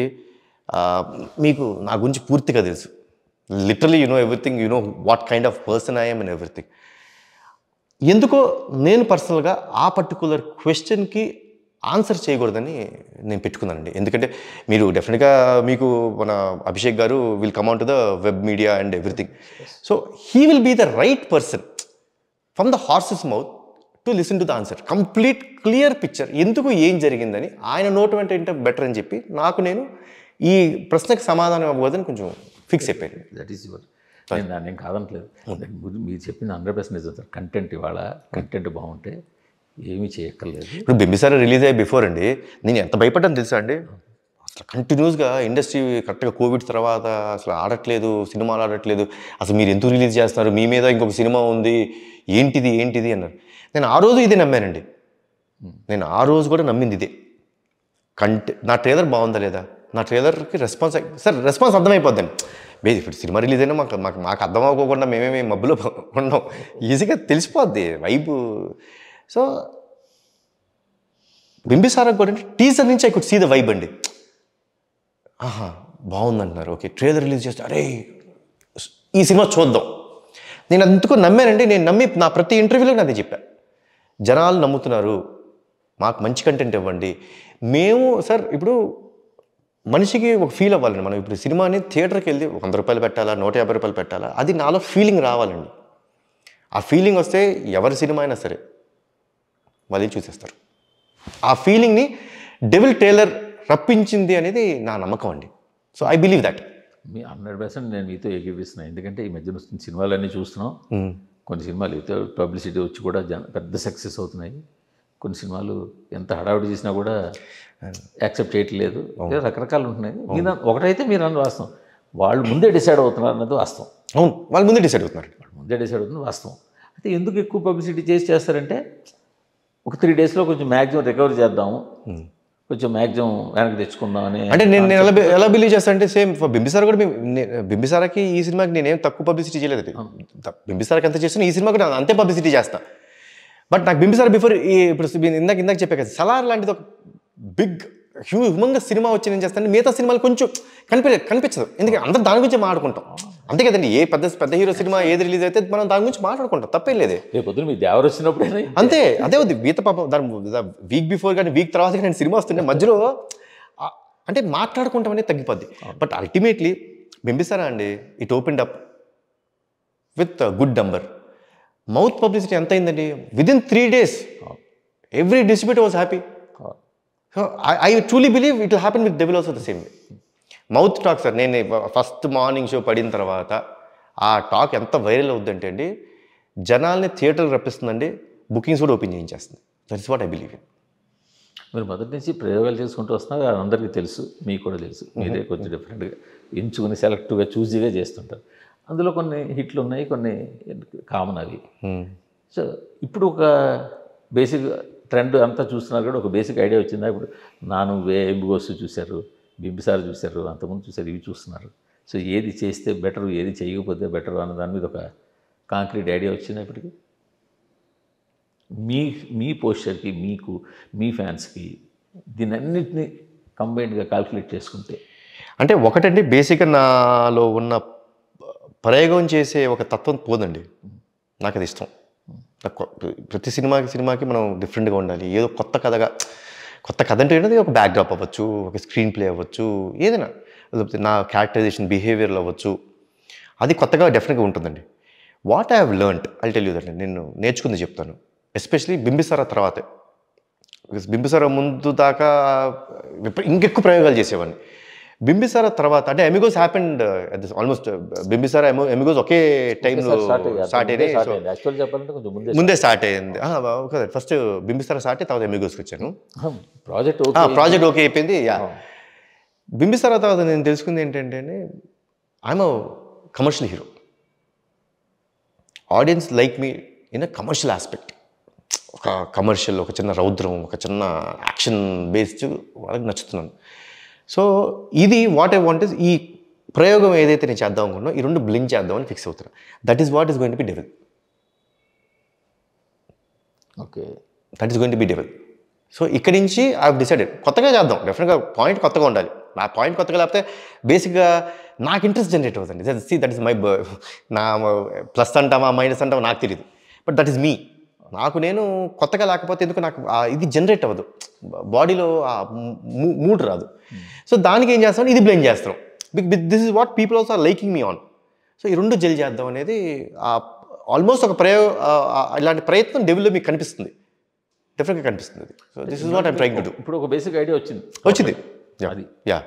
మీకు నా గురించి పూర్తిగా తెలుసు literally you know everything you know what kind of person I'm and everything ఎందుకో నేను పర్సనల్గా ఆ పర్టికులర్ క్వశ్చన్కి ఆన్సర్ చేయకూడదని నేను పెట్టుకున్నానండి ఎందుకంటే మీరు డెఫినెట్గా మీకు మన Abhishek garu will come out the web media and everything so he will be the right person from the horse's mouth to listen to the answer complete clear picture ఎందుకు ఏం జరిగిందని ఆయన నోట్ వెంట ఏంటో బెటర్ అని చెప్పి నాకు నేను ఈ ప్రశ్నకు సమాధానం అవ్వదని కొంచెం ఫిక్స్ అయిపోయింది దట్ ఈస్ యువర్ నేను ఏం కాదనట్లేదు hmm. మీరు చెప్పింది హండ్రెడ్ పర్సెంట్ నిజం సార్ కంటెంట్ ఇవాళ కంటెంట్ బాగుంటే ఏమీ చేయక్కర్లేదు ఇప్పుడు బింబిసార రిలీజ్ అయ్యే బిఫోర్ అండి నేను ఎంత భయపడ్డాను తెలుసా అండి అసలు కంటిన్యూస్గా ఇండస్ట్రీ కరెక్ట్గా కోవిడ్ తర్వాత అసలు ఆడట్లేదు సినిమాలు ఆడట్లేదు అసలు మీరు ఎందుకు రిలీజ్ చేస్తున్నారు మీ మీద ఇంకొక సినిమా ఉంది ఏంటిది ఏంటిది అన్నారు నేను ఆ రోజు ఇది నమ్మానండి hmm. నేను ఆ రోజు కూడా నమ్మింది ఇదే కంటే నా ట్రైలర్ బాగుందా లేదా నా ట్రైలర్కి రెస్పాన్స్ సార్ రెస్పాన్స్ అర్థమైపోద్దండి బేది ఇప్పుడు సినిమా రిలీజ్ అయినా మాకు మాకు మాకు అర్థం అవ్వకుండా మేమేమి మబ్బులో ఉన్నాం ఈజీగా తెలిసిపోద్ది వైబు సో బింబిసారా కూడా అంటే టీజర్ నుంచి I could see the vibe అండి ఆహా బాగుందంటున్నారు ఓకే ట్రైలర్ రిలీజ్ చేస్తే అరే ఈ సినిమా చూద్దాం నేను అందుకు నమ్మానండి నేను నమ్మి నా ప్రతి ఇంటర్వ్యూలో నేను అదే చెప్పాను జనాలు నమ్ముతున్నారు మాకు మంచి కంటెంట్ ఇవ్వండి మేము సార్ ఇప్పుడు మనిషికి ఒక ఫీల్ అవ్వాలండి మనం ఇప్పుడు సినిమాని థియేటర్కి వెళ్ళి వంద రూపాయలు పెట్టాలా నూట యాభై రూపాయలు పెట్టాలా అది నాలో ఫీలింగ్ రావాలండి ఆ ఫీలింగ్ వస్తే ఎవరి సినిమా అయినా సరే మళ్ళీ చూసేస్తారు ఆ ఫీలింగ్ని డెవిల్ టైలర్ రప్పించింది అనేది నా నమ్మకం అండి సో ఐ బిలీవ్ దట్ మీ హండ్రెడ్ పర్సెంట్ నేను మీతో ఏకీపిస్తున్నాను ఎందుకంటే ఈ మధ్యన వస్తున్న సినిమాలన్నీ చూస్తున్నాం కొన్ని సినిమాలు అయితే పబ్లిసిటీ వచ్చి కూడా పెద్ద సక్సెస్ అవుతున్నాయి కొన్ని సినిమాలు ఎంత హడావిడి చేసినా కూడా యాక్సెప్ట్ చేయట్లేదు రకరకాలు ఉంటున్నాయి ఒకటైతే మీరు అన్న వాస్తవం వాళ్ళు ముందే డిసైడ్ అవుతున్నారు అన్నది వాస్తవం అవును వాళ్ళు ముందే డిసైడ్ అవుతున్నారు వాళ్ళు ముందే డిసైడ్ అవుతుంది వాస్తవం అయితే ఎందుకు ఎక్కువ పబ్లిసిటీ చేసి చేస్తారంటే ఒక త్రీ డేస్లో కొంచెం మ్యాక్సిమం రికవర్ చేద్దాము కొంచెం మ్యాక్సిమం వెనక్కి తెచ్చుకుందాం అని అంటే నేను ఎలా ఎలా బిలీవ్ చేస్తాను అంటే సేమ్ బింబిసార్ కూడా బింబిసారకి ఈ సినిమాకి నేనేం తక్కువ పబ్లిసిటీ చేయలేదు బింబిసారకి ఎంత చేస్తున్నా ఈ సినిమాకి అంతే పబ్లిసిటీ చేస్తాను బట్ నాకు బింబిసార్ బిఫోర్ ఇప్పుడు ఇందాక ఇందాక చెప్పే కదా సలార్ లాంటిది ఒక బిగ్ హ్యూమంగా సినిమా వచ్చి నేను చేస్తాను మిగతా సినిమాలు కొంచెం కనిపించదు కనిపించదు ఎందుకంటే అందరూ దాని గురించి మాట్లాడుకుంటాం అంతే కదండి ఏ పెద్ద పెద్ద హీరో సినిమా ఏది రిలీజ్ అయితే మనం దాని గురించి మాట్లాడుకుంటాం తప్పేం లేదు పొద్దున మీ దేవరు వచ్చినప్పుడు అంతే అదే వద్దు మిగతా పాపం దాని వీక్ బిఫోర్ కానీ వీక్ తర్వాత కానీ సినిమా వస్తుండే మధ్యలో అంటే మాట్లాడుకుంటాం అనేది తగ్గిపోద్ది బట్ అల్టిమేట్లీ బింబిసారా అండి it open up with good number mouth publicity ఎంత అయిందండి within three days every distributor was happy so I truly believe it happen with Devil also the same mouth talk sir నేను first morning show పడిన తర్వాత ఆ talk ఎంత viral అవుద్దంటే అండి జనాల్ని థియేటర్కి రప్పిస్తుందండి బుకింగ్స్ కూడా ఓపెన్ చేయించేస్తుంది that is what I believe in మీరు మొదటి నుంచి ప్రయోగాలు చేసుకుంటూ వస్తున్నారు అందరికీ తెలుసు మీకు కూడా తెలుసు మీరే కొంచెం డిఫరెంట్గా ఎంచుకుని సెలెక్ట్గా చూజీగా చేస్తుంటారు అందులో కొన్ని హిట్లు ఉన్నాయి కొన్ని కామన్ అవి సో ఇప్పుడు ఒక బేసిక్ ట్రెండ్ అంతా చూస్తున్నారు కూడా ఒక బేసిక్ ఐడియా వచ్చిందా ఇప్పుడు నాను వే ఎంబిగోస్ చూశారు బింబిసార్ చూశారు అంతకుముందు చూశారు ఇవి చూస్తున్నారు సో ఏది చేస్తే బెటర్ ఏది చేయకపోతే బెటర్ అన్న దాని మీద ఒక కాంక్రీట్ ఐడియా ఇప్పటికి మీ మీ పోస్చర్కి మీకు మీ ఫ్యాన్స్కి దీని అన్నింటినీ కంబైన్డ్గా కాల్కులేట్ చేసుకుంటే అంటే ఒకటండి బేసిక్గా నాలో ఉన్న ప్రయోగం చేసే ఒక తత్వం పోదండి నాకు అది ఇష్టం ప్రతి సినిమాకి సినిమాకి మనం డిఫరెంట్గా ఉండాలి ఏదో కొత్త కథగా కొత్త కథ అంటే ఏంటంటే ఒక బ్యాక్డ్రాప్ అవ్వచ్చు ఒక స్క్రీన్ ప్లే అవ్వచ్చు ఏదైనా లేకపోతే నా క్యారెక్టరైజేషన్ బిహేవియర్లు అవ్వచ్చు అది కొత్తగా డెఫినెట్గా ఉంటుందండి what I have learned I tell యూదండి నేను నేర్చుకుంది చెప్తాను ఎస్పెషలీ బింబిసార తర్వాతే బింబిసార ముందు దాకా ఇంకెక్కువ ప్రయోగాలు చేసేవాడిని బింబిసార తర్వాత అంటే Amigos happened almost Bimbisara Amigos ఒకే టైంలో స్టార్ట్ అయ్యింది ముందే స్టార్ట్ అయ్యింది ఫస్ట్ బింబిసార స్టార్ట్ తర్వాత ఎమిగోస్కి వచ్చాను ప్రాజెక్ట్ ప్రాజెక్ట్ ఓకే అయిపోయింది బింబిసార తర్వాత నేను తెలుసుకుంది ఏంటంటే I'm commercial hero audience like me in a commercial aspect ఒక కమర్షియల్ ఒక చిన్న రౌద్రం ఒక చిన్న యాక్షన్ బేస్డ్ వాళ్ళకి నచ్చుతున్నాను సో ఇది వాట్ ఐ వాంట్ ఇస్ ఈ ప్రయోగం ఏదైతే నేను చేద్దాం అనుకున్నా ఈ రెండు బ్లింక్ చేద్దామని ఫిక్స్ అవుతున్నా that is what is going to be Devil okay that is going to be Devil so ఇక్కడి నుంచి ఐ డిసైడెడ్ కొత్తగా చేద్దాం డెఫినెట్గా పాయింట్ కొత్తగా ఉండాలి నా పాయింట్ కొత్తగా లేకపోతే బేసిక్గా నాకు ఇంట్రెస్ట్ జనరేట్ అవుతుంది సి దట్ ఈస్ మై నా ప్లస్ అంటామా మైనస్ అంటామా నాకు తెలియదు బట్ దట్ ఈస్ మీ నాకు నేను కొత్తగా లేకపోతే ఎందుకు నాకు ఇది జనరేట్ అవ్వదు బాడీలో ఆ మూడ్ రాదు hmm. సో దానికి ఏం చేస్తాం ఇది బ్లేమ్ చేస్తాం this is what people also are liking me on so ఈ రెండు జల్ చేద్దాం అనేది ఆల్మోస్ట్ ఒక ప్రయో ఇలాంటి ప్రయత్నం డెవిలో మీకు కనిపిస్తుంది డెఫినెట్గా కనిపిస్తుంది so this is what I'm trying to ఇప్పుడు ఒక బేసిక్ ఐడియా వచ్చింది వచ్చింది అది యా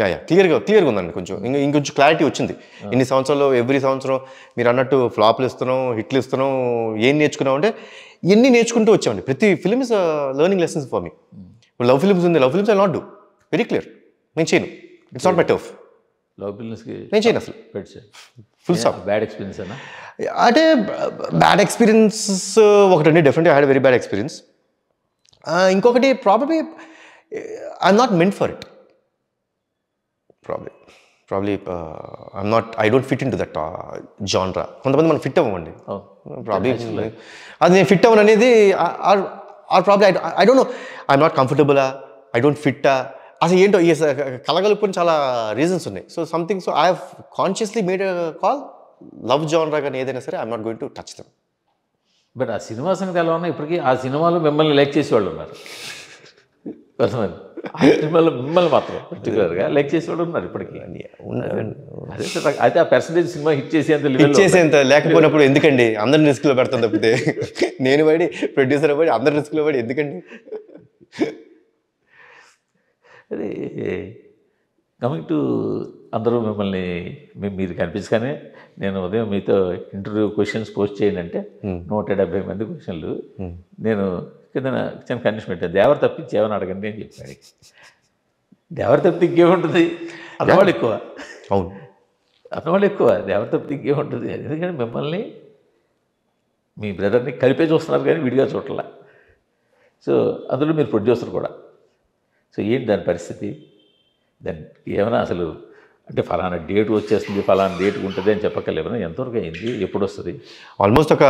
యా యా క్లియర్గా క్లియర్గా ఉందండి కొంచెం ఇంకా ఇంకొంచెం క్లారిటీ వచ్చింది ఇన్ని సంవత్సరాల్లో ఎవ్రీ సంవత్సరం మీరు అన్నట్టు ఫ్లాప్లు ఇస్తున్నాం హిట్లు ఇస్తున్నాం ఏం నేర్చుకున్నాం అంటే ఎన్ని నేర్చుకుంటూ వచ్చామండి ప్రతి films is learning lessons for me love films ఉంది love films I not do very clear నేను చేయను it's not my tough love ఫిలిమ్స్కి నేను చేయను అసలు ఫుల్ స్టాప్ బ్యాడ్ ఎక్స్పీరియన్స్ అన్న అంటే బ్యాడ్ ఎక్స్పీరియన్స్ ఒకటండి I had very bad experience ఇంకొకటి problem Uh, I'm not meant for it. Probably. Probably I'm not I don't fit in to that genre కొంతమంది మనం ఫిట్ అవ్వండి ప్రాబ్లీ అది నేను fit అవ్వను అనేది or or probably I don't know I'm not కంఫర్టబులా I don't ఫిట్టా అసలు ఏంటో ఈ కలగలుపుని చాలా రీజన్స్ ఉన్నాయి so something so I have consciously made call love genre కానీ ఏదైనా సరే I'm not going to touch them but ఆ సినిమా సంగతి ఎలా ఉన్నా ఇప్పటికీ ఆ సినిమాలో మిమ్మల్ని లైక్ చేసేవాళ్ళు ఉన్నారు కొంతమంది మిమ్మల్ని మిమ్మల్ని మాత్రం పర్టికులర్గా లైక్ చేసేవాడు ఉన్నారు ఇప్పటికీ అయితే ఆ పర్సంటేజ్ సినిమా హిట్ చేసేంత హిట్ చేసేంత లేకపోయినప్పుడు ఎందుకండి అందరిని రిస్క్లో పెడతాం తప్పితే నేను పడి ప్రొడ్యూసర్ పడి అందరి రిస్క్లో పడి ఎందుకండి అది కమింగ్ టు అందరూ మిమ్మల్ని మీరు కనిపించగానే నేను ఉదయం మీతో ఇంటర్వ్యూ క్వశ్చన్స్ పోస్ట్ చేయండి అంటే నూట డెబ్బై మంది క్వశ్చన్లు నేను కింద చిన్న కండిషన్ పెట్టారు దేవర తప్పించి ఏమని అడగండి అని చెప్పాడు దేవర తప్పితే ఇంకేముంటుంది అన్నవాళ్ళు ఎక్కువ అవును అన్నవాళ్ళు ఎక్కువ దేవర తప్పితే ఇంకేముంటుంది ఎందుకంటే మిమ్మల్ని మీ బ్రదర్ని కలిపే చూస్తున్నారు కానీ విడిగా చూడాల సో అందులో మీరు ప్రొడ్యూసర్ కూడా సో ఏంటి దాని పరిస్థితి దాని ఏమైనా అసలు అంటే ఫలానా డేట్ వచ్చేస్తుంది ఫలానా డేట్ ఉంటుంది అని చెప్పగలేము ఎంతవరకు అయింది ఎప్పుడు వస్తుంది ఆల్మోస్ట్ ఒక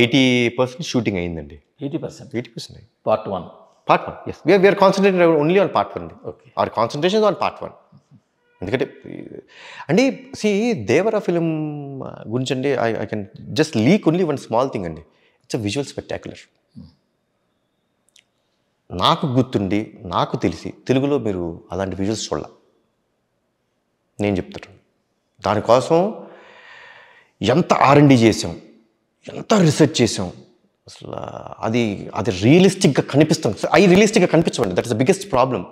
ఎయిటీ పర్సెంట్ షూటింగ్ అయిందండి eighty percent eighty percent part one part one as we are we are concentrated only on part one okay our concentration on part one ఎందుకంటే అండి సి దేవర ఫిలిం గురించి అండి I I can just leak only one small thing అండి it's a visual spectacular నాకు గుర్తుండి నాకు తెలిసి తెలుగులో మీరు అలాంటి విజువల్స్ చూడాలి నేను చెప్తాను దానికోసం ఎంత ఆర్ఎండి చేసాం ఎంత రీసెర్చ్ చేసాం అసలు అది అది రియలిస్టిక్గా కనిపిస్తాం అవి రియలిస్టిక్గా కనిపించవండి that is the biggest problem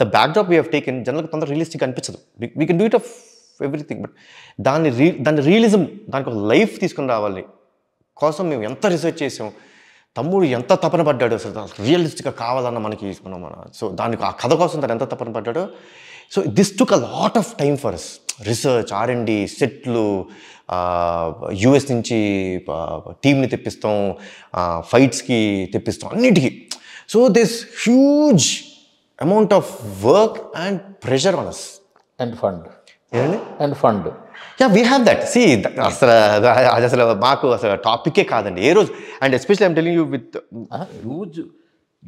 the backdrop we have taken జనరల్గా తొందర రియలిస్టిక్గా అనిపించదు we can do it of everything but దాన్ని రీ దాని రియలిజం దానికి ఒక లైఫ్ తీసుకుని రావాలి కోసం మేము ఎంత రీసెర్చ్ చేసాం తమ్ముడు ఎంత తపన పడ్డాడు అసలు రియలిస్టిక్గా కావాలన్న మనకి తీసుకున్నాం మన సో దానికి ఆ కథ కోసం తను ఎంత తపన పడ్డాడో so this took a lot of time for us research డి సెట్లు యుఎస్ నుంచి టీంని uh, తెప్పిస్తాం ఫైట్స్కి తెప్పిస్తాం అన్నిటికీ so this huge amount of work and pressure on us and fund ఏంటండి and fund yeah we have that సి అసలు అది అసలు మాకు అసలు టాపికే కాదండి ఏ రోజు and especially I'm telling you with రోజు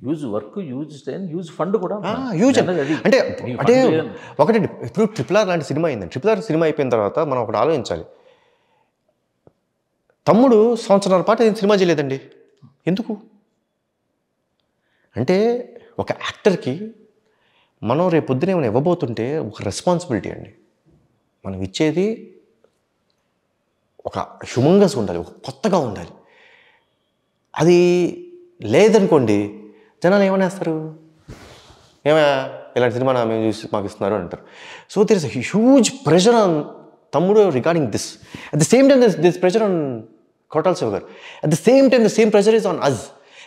use work use use fund కూడా యూజ్ అంటే అంటే ఒకటండి ఇప్పుడు ట్రిపుల్ ఆర్ లాంటి సినిమా అయిందండి ట్రిపుల్ ఆర్ సినిమా అయిపోయిన తర్వాత మనం ఒకటి ఆలోచించాలి తమ్ముడు సంవత్సరాల పాటు నేను సినిమా చేయలేదండి ఎందుకు అంటే ఒక యాక్టర్కి మనం రేపు పొద్దున ఏమైనా ఇవ్వబోతుంటే ఒక రెస్పాన్సిబిలిటీ అండి మనం ఇచ్చేది ఒక హ్యుమంగస్ ఉండాలి ఒక కొత్తగా ఉండాలి అది లేదనుకోండి జనాలు ఏమనేస్తారు ఏమయ్యా ఇలాంటి సినిమా మేము చూసి మాకు ఇస్తున్నారు అంటారు so there is huge pressure on తమ్ముడు regarding this at the same time this this pressure on Koratala Siva garu at the same time the same pressure is on us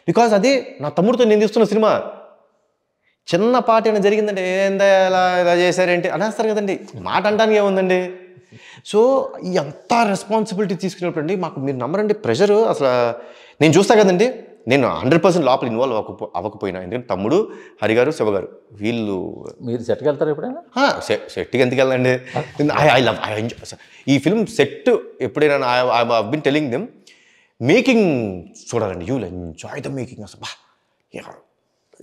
because అది నా తమ్ముడితో నేను తీస్తున్న సినిమా చిన్న పాట ఏమైనా జరిగిందండి ఏందా ఇలా ఇలా చేశారేంటి అనేస్తారు కదండి మాట అంటానికి ఏముందండి సో ఈ అంతా రెస్పాన్సిబిలిటీ అండి మాకు మీరు నమ్మరండి ప్రెషరు అసలు నేను చూస్తా కదండి నేను హండ్రెడ్ పర్సెంట్ లోపల ఇన్వాల్వ్ అవ్వకపో అవ్వకపోయినా ఎందుకంటే తమ్ముడు హరిగారు శివగారు వీళ్ళు మీరు సెట్కి వెళ్తారు ఎప్పుడైనా సెట్కి ఎందుకు వెళ్ళండి I I love I enjoy ఈ ఫిల్మ్ సెట్ ఎప్పుడైనా I been telling them making చూడాలండి యూ ఎంజాయ్ ద మేకింగ్ అసలు బా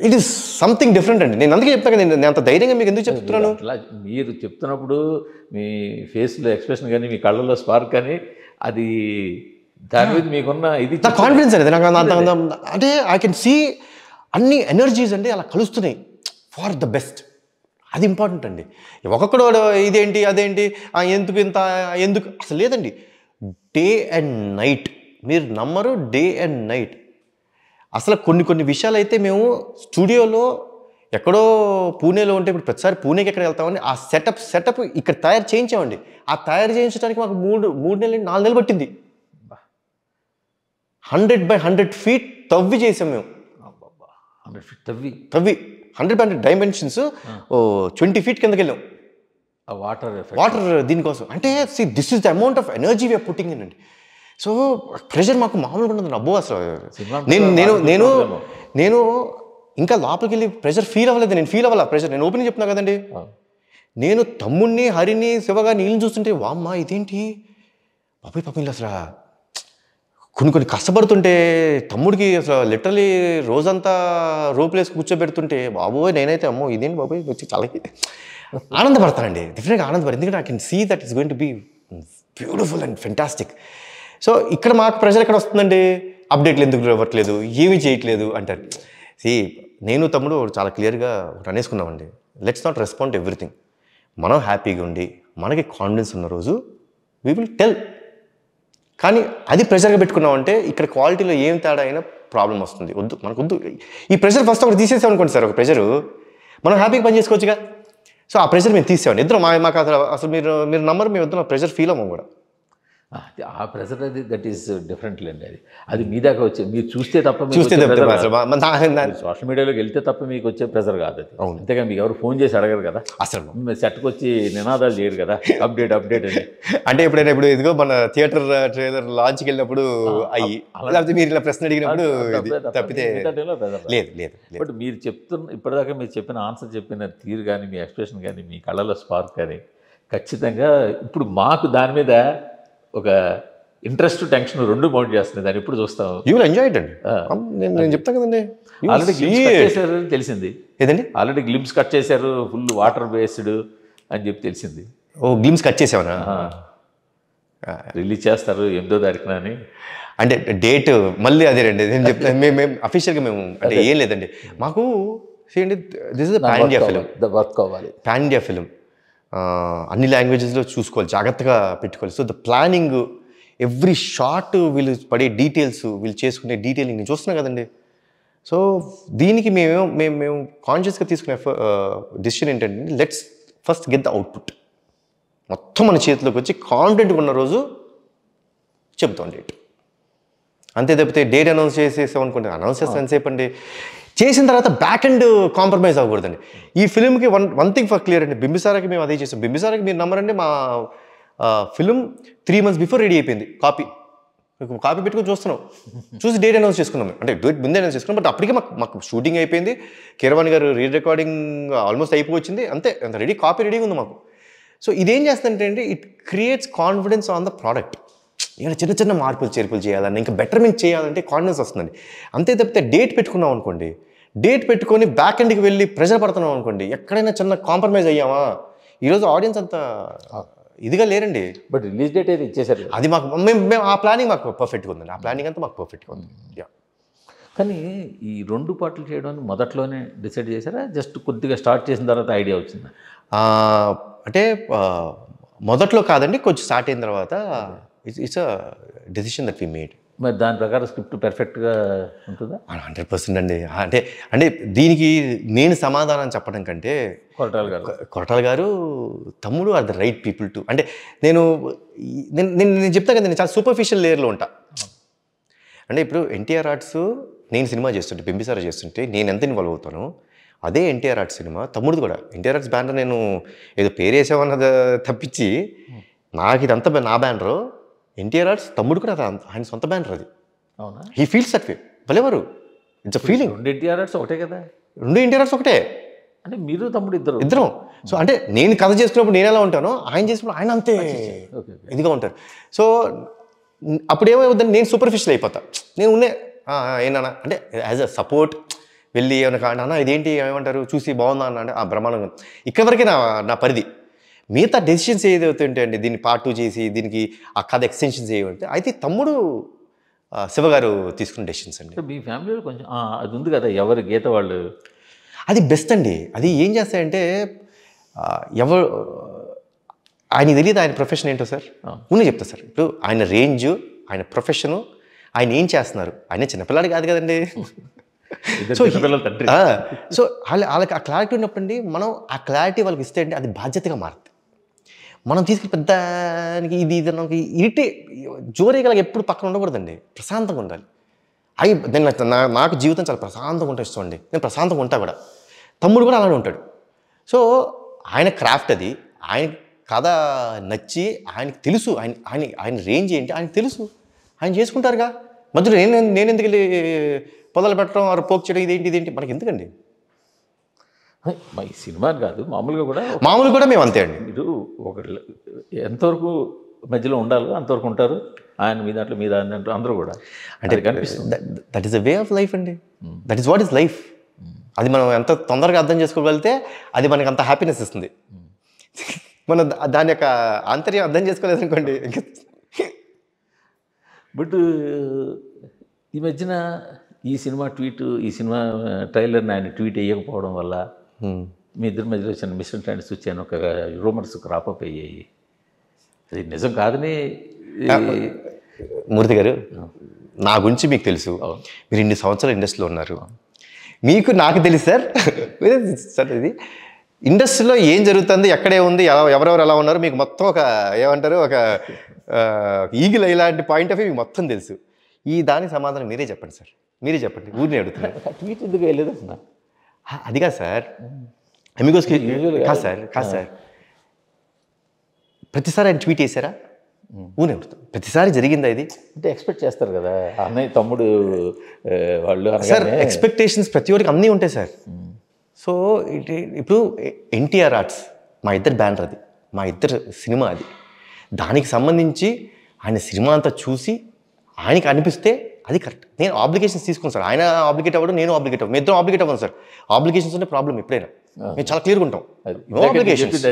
ఇట్ ఈస్ సంథింగ్ డిఫరెంట్ అండి నేను అందుకే చెప్తాను నేను నేను అంత ధైర్యంగా మీకు ఎందుకు చెప్తున్నాను మీరు చెప్తున్నప్పుడు మీ ఫేస్లో ఎక్స్ప్రెషన్ కానీ మీ కళ్ళల్లో స్పార్క్ కానీ అది దాని మీద మీకున్న ఇది కాన్ఫిడెన్స్ అనేది నాకు అంటే ఐ కెన్ సీ అన్ని ఎనర్జీస్ అండి అలా కలుస్తున్నాయి ఫార్ ద బెస్ట్ అది ఇంపార్టెంట్ అండి ఒక్కొక్కడు ఇదేంటి అదేంటి ఎందుకు ఇంత ఎందుకు అసలు లేదండి డే అండ్ నైట్ మీరు నమ్మరు డే అండ్ నైట్ అసలు కొన్ని కొన్ని విషయాలు అయితే మేము స్టూడియోలో ఎక్కడో పూణేలో ఉంటే ఇప్పుడు ప్రతిసారి పూణేకి ఎక్కడ వెళ్తామని ఆ సెటప్ సెటప్ ఇక్కడ తయారు చేయించామండి ఆ తయారు చేయించడానికి మాకు మూడు మూడు నెలలు నాలుగు నెలలు పట్టింది హండ్రెడ్ బై హండ్రెడ్ ఫీట్ తవ్వి చేసాం మేము హండ్రెడ్ ఫీట్ తవ్వి తవ్వి hundred by hundred dimensions twenty feet కిందకి వెళ్ళాం వాటర్ వాటర్ దీనికోసం అంటే see this is the amount of energy we're putting in అండి సో ప్రెషర్ మాకు మామూలుగా ఉంటుంది అబ్బో అసలు నేను నేను నేను నేను ఇంకా లోపలికి వెళ్ళి ప్రెషర్ ఫీల్ అవ్వలేదు నేను ఫీల్ అవ్వాలి ప్రెషర్ నేను ఓపెన్ చెప్తున్నా కదండి నేను తమ్ముడిని హరిని శివగా నీళ్ళని చూస్తుంటే వామ్మా ఇదేంటి పప్పి పప్పి అసలు కొన్ని కొన్ని కష్టపడుతుంటే తమ్ముడికి అసలు లిటరలీ రోజంతా రోప్లేసి కూర్చోబెడుతుంటే బాబోయ్ నేనైతే అమ్మో ఇదేంటి బాబోయ్ వచ్చి చాలా ఆనందపడతానండి డెఫినెట్గా ఆనందపడతాను ఎందుకంటే I can see that is going to be beautiful and fantastic so ఇక్కడ మాకు ప్రెషర్ ఎక్కడ వస్తుందండి అప్డేట్లు ఎందుకు ఇవ్వట్లేదు ఏమీ చేయట్లేదు అంటారు సీ నేను తమ్ముడు చాలా క్లియర్గా అనేసుకున్నామండి లెట్స్ నాట్ రెస్పాండ్ ఎవ్రీథింగ్ మనం హ్యాపీగా ఉండి మనకి కాన్ఫిడెన్స్ ఉన్న రోజు వీ విల్ టెల్ కానీ అది ప్రెషర్గా పెట్టుకున్నామంటే ఇక్కడ క్వాలిటీలో ఏం తేడా అయినా ప్రాబ్లం వస్తుంది వద్దు మనకు వద్దు ఈ ప్రెషర్ ఫస్ట్ ఒకటి తీసేసాం అనుకోండి సార్ ఒక ప్రెషరు మనం హ్యాపీగా పని చేసుకోవచ్చుగా సో ఆ ప్రెషర్ మేము తీసేవాడిని ఇద్దరు మా మాకు అసలు అసలు మీరు మీరు నంబర్ మేము ఇద్దరు ప్రెషర్ ఫీల్ అవ్వం కూడా ఆ ప్రెజర్ అది దట్ ఈస్ డిఫరెంట్ లేండి అది అది మీ దాకా వచ్చే మీరు చూస్తే తప్ప చూస్తే సోషల్ మీడియాలోకి వెళ్తే తప్ప మీకు వచ్చే ప్రెజర్ కాదు అది అవును అంతేగా మీకు ఎవరు ఫోన్ చేసి అడగరు కదా అసలు సెట్కి వచ్చి నినాదాలు చేయరు కదా అప్డేట్ అప్డేట్ అని అంటే ఎప్పుడైనా ఇప్పుడు ఇదిగో మన థియేటర్ ట్రైలర్ లాంచ్కి వెళ్ళినప్పుడు అయ్యి లేకపోతే మీరు ఇలా ప్రశ్న అడిగినప్పుడు తప్పితే లేదు లేదు బట్ మీరు చెప్తున్న ఇప్పటిదాకా మీరు చెప్పిన ఆన్సర్ చెప్పిన తీరు కానీ మీ ఎక్స్ప్రెషన్ కానీ మీ కళల స్పార్క్ కానీ ఖచ్చితంగా ఇప్పుడు మాకు దాని మీద ఒక ఇంట్రెస్ట్ టెన్షన్ రెండు మౌంట్ చేస్తుంది దాన్ని ఇప్పుడు చూస్తాం యూ ఎంజాయ్ అండి నేను చెప్తాను కదండి ఆల్రెడీ గ్లిమ్స్ కట్ చేశారు తెలిసింది ఏదండి ఆల్రెడీ గ్లిమ్స్ కట్ చేశారు ఫుల్ వాటర్ బేస్డ్ అని చెప్పి తెలిసింది ఓ గ్లిమ్స్ కట్ చేసావనా రిలీజ్ చేస్తారు ఎనిమిదో తారీఖున అని అంటే డేట్ మళ్ళీ అదే రండి నేను చెప్తాను మేము మేము అఫీషియల్గా మేము అంటే ఏం లేదండి మాకు this is pan India film work అవ్వాలి పాన్ ఇండియా ఫిలిం అన్ని లాంగ్వేజెస్లో చూసుకోవాలి జాగ్రత్తగా పెట్టుకోవాలి so the planning every shot వీళ్ళు పడే డీటెయిల్స్ వీళ్ళు చేసుకునే డీటెయిలింగ్ నేను చూస్తున్నాను కదండి సో దీనికి మేము మేము మేము కాన్షియస్గా తీసుకునే డిసిషన్ ఏంటంటే let's first get the output మొత్తం మన చేతిలోకి వచ్చి కాన్ఫిడెంట్గా ఉన్న రోజు చెప్తాం డేట్ అంతే తప్పితే డేట్ అనౌన్స్ చేసేసాం అనుకుంటే అనౌన్స్ చేస్తాను సేపండి చేసిన తర్వాత బ్యాక్ అండ్ కాంప్రమైజ్ అవ్వకూడదండి ఈ ఫిల్మ్కి one one thing for clear అండి బింబిసారాకి మేము అదే చేసాం బింబిసారాకి మీరు నమ్మరండి మా film three months before ready అయిపోయింది కాపీ కాపీ పెట్టుకుని చూస్తున్నాం చూసి డేట్ అనౌన్స్ చేసుకున్నాం అంటే డేట్ ముందే అనౌన్స్ చేసుకున్నాం బట్ అప్పటికే మాకు మాకు షూటింగ్ అయిపోయింది కీరవాణి గారు రీ రికార్డింగ్ ఆల్మోస్ట్ అయిపోవచ్చింది అంతే అంత రెడీ కాపీ రెడీగా ఉంది మాకు సో ఇదేం చేస్తుందంటే అంటే it creates confidence on the product ఇలా చిన్న చిన్న మార్పులు చేర్పులు చేయాలని ఇంకా బెటర్మెంట్ చేయాలంటే కాన్ఫిడెన్స్ వస్తుందండి అంతే తప్పితే డేట్ పెట్టుకున్నాం అనుకోండి డేట్ పెట్టుకొని బ్యాక్ ఎండ్కి వెళ్ళి ప్రెషర్ పడుతున్నాం అనుకోండి ఎక్కడైనా చిన్న కాంప్రమైజ్ అయ్యామా ఈరోజు ఆడియన్స్ అంత ఇదిగా లేరండి బట్ రిలీజ్ డేట్ అయితే ఇచ్చేసారు అది మాకు మేము మేము ఆ ప్లానింగ్ మాకు పర్ఫెక్ట్గా ఉందండి ఆ ప్లానింగ్ అంతా మాకు పర్ఫెక్ట్గా ఉంది యా hmm. కానీ ఈ రెండు పాటలు చేయడం మొదట్లోనే డిసైడ్ చేశారా జస్ట్ కొద్దిగా స్టార్ట్ చేసిన తర్వాత ఐడియా వచ్చింది అంటే మొదట్లో కాదండి కొంచెం స్టార్ట్ అయిన తర్వాత hmm. It's it's a decision that we made మరి దాని ప్రకారం స్క్రిప్ట్ పర్ఫెక్ట్గా ఉంటుందా హండ్రెడ్ పర్సెంట్ అండి అంటే అంటే దీనికి నేను సమాధానం చెప్పడం కంటే కొరటాల గారు కొరటాల గారు తమ్ముడు are the right people to అంటే నేను నేను నేను చెప్తాను కదా నేను చాలా సూపర్ఫిషియల్ లేయర్లో ఉంటా అంటే ఇప్పుడు ఎన్టీఆర్ ఆర్ట్స్ నేను సినిమా చేస్తుంటే బింబిసార చేస్తుంటే నేను ఎంత ఇన్వాల్వ్ అవుతాను అదే ఎన్టీఆర్ ఆర్ట్స్ సినిమా తమ్ముడు కూడా ఎన్టీఆర్ ఆర్ట్స్ బ్యానర్ నేను ఏదో పేరు వేసామన్నది తప్పించి నాకు ఇదంతా నా బ్యానరు ఎన్టీఆర్ ఆర్ట్స్ తమ్ముడు కూడా ఆయన సొంత బ్యానర్ అది అవునా హీ ఫీల్స్ దట్ భలేవారు ఇట్స్ ఫీలింగ్ రెండు ఎన్టీఆర్ ఆర్ట్స్ ఒకటే కదా రెండు ఎన్టీఆర్ ఆర్ట్స్ ఒకటే అంటే మీరు తమ్ముడు ఇద్దరు ఇద్దరు సో అంటే నేను కథ చేసుకున్నప్పుడు నేను ఎలా ఉంటానో ఆయన చేసినప్పుడు ఆయన అంతే ఇదిగా ఉంటారు సో అప్పుడు ఏమైపోద్దని నేను సూపర్ఫిషియల్ అయిపోతా నేను ఉన్నే ఏనా అంటే యాజ్ అ సపోర్ట్ వెళ్ళి ఏమైనా అన్న ఇదేంటి ఏమంటారు చూసి బాగుందా అన్న అంటే ఆ బ్రహ్మాండంగా ఇక్కడ వరకే నా నా పరిధి మిగతా డెసిషన్స్ ఏదైతే ఉంటాయండి దీన్ని పార్ట్ టూ చేసి దీనికి ఆ కథ ఎక్స్టెన్షన్స్ ఏమంటే అయితే తమ్ముడు శివగారు తీసుకున్న డెసిషన్స్ అండి మీ ఫ్యామిలీలో కొంచెం అది ఉంది కదా ఎవరు గీత వాళ్ళు అది బెస్ట్ అండి అది ఏం చేస్తాయంటే ఎవరు ఆయన తెలియదు ఆయన ప్రొఫెషన్ ఏంటో సార్ ఉన్న చెప్తా సార్ ఇప్పుడు ఆయన రేంజ్ ఆయన ప్రొఫెషను ఆయన ఏం చేస్తున్నారు ఆయన చిన్నపిల్లాడు కాదు కదండి సో సో వాళ్ళకి ఆ క్లారిటీ ఉన్నప్పుడు మనం ఆ క్లారిటీ వాళ్ళకి ఇస్తే అండి అది బాధ్యతగా మారుతుంది మనం తీసుకెళ్ళి పెద్దానికి ఇది ఇది మనకి ఇరిటే జోరేగలకి ఎప్పుడు పక్కన ఉండకూడదండి ప్రశాంతంగా ఉండాలి అవి నేను నాకు జీవితం చాలా ప్రశాంతంగా ఉంటే ఇష్టం అండి నేను ప్రశాంతంగా ఉంటా కూడా తమ్ముడు కూడా అలానే ఉంటాడు సో ఆయన క్రాఫ్ట్ అది ఆయన కథ నచ్చి ఆయనకి తెలుసు ఆయన ఆయన ఆయన రేంజ్ ఏంటి ఆయనకు తెలుసు ఆయన చేసుకుంటారుగా మధ్యలో నేను నేను ఎందుకు వెళ్ళి పొదలు పెట్టడం పోక్ చేయడం ఇదేంటి ఇదేంటి మనకి ఎందుకండి ఈ సినిమా కాదు మామూలుగా కూడా మామూలు కూడా మేము అంతే అండి మీరు ఒక ఎంతవరకు మధ్యలో ఉండాలి అంతవరకు ఉంటారు ఆయన మీ దాంట్లో మీ దాని దాంట్లో అందరూ కూడా అంటే కనిపిస్తుంది that is a way of life అండి that is what is life అది మనం ఎంత తొందరగా అర్థం చేసుకోగలిగితే అది మనకి అంత హ్యాపీనెస్ ఇస్తుంది మనం దాని యొక్క ఆంతర్యం అర్థం చేసుకోలేదు అనుకోండి బట్ uh, ఈ మధ్యన ఈ సినిమా ట్వీట్ ఈ సినిమా ట్రైలర్ని ఆయన ట్వీట్ వేయకపోవడం వల్ల Hmm. మీ ఇద్దరి మధ్యలో చిన్న మిస్అండర్స్టాండింగ్స్ వచ్చాను ఒక రూమర్స్ క్రాపప్ అయ్యాయి అది నిజం కాదని మూర్తి గారు నా గురించి మీకు తెలుసు మీరు ఇన్ని సంవత్సరాలు ఇండస్ట్రీలో ఉన్నారు మీకు నాకు తెలుసు సార్ సార్ ఇది ఇండస్ట్రీలో ఏం జరుగుతుంది ఎక్కడే ఉంది ఎవరెవరు ఎలా ఉన్నారు మీకు మొత్తం ఒక ఏమంటారు ఒక ఈగిల్ ఇలాంటి పాయింట్ ఆఫ్ వ్యూ మీకు మొత్తం తెలుసు ఈ దానికి సమాధానం మీరే చెప్పండి సార్ మీరే చెప్పండి ఊరిని అడుగుతున్నారు ట్వీట్ ఎందుకు వెళ్ళేది అది కాదు సార్ ఎమిగోస్కి కాదు సార్ కాదు సార్ ప్రతిసారి ఆయన ట్వీట్ చేశారా ఊనే ప్రతిసారి జరిగిందా ఇది అంటే ఎక్స్పెక్ట్ చేస్తారు కదా అన్నయ్య తమ్ముడు వాళ్ళు సార్ ఎక్స్పెక్టేషన్స్ ప్రతి ఒక్కరికి అన్నీ ఉంటాయి సార్ సో ఇప్పుడు ఎన్టీఆర్ ఆర్ట్స్ మా ఇద్దరు బ్యానర్ అది మా ఇద్దరు సినిమా అది దానికి సంబంధించి ఆయన సినిమా అంతా చూసి ఆయనకి అనిపిస్తే అది కరెక్ట్ నేను ఆబ్లికేషన్స్ తీసుకుని సార్ ఆయన ఆబ్లికేట్ అవ్వడం నేను ఆబ్లికేట్ అవ్వడం ఇద్దరం ఆబ్లికేట్ అవ్వను సార్ ఆబ్లికేషన్స్ అనే ప్రాబ్లం ఎప్పుడైనా మేము చాలా క్లియర్గా ఉంటాం no obligations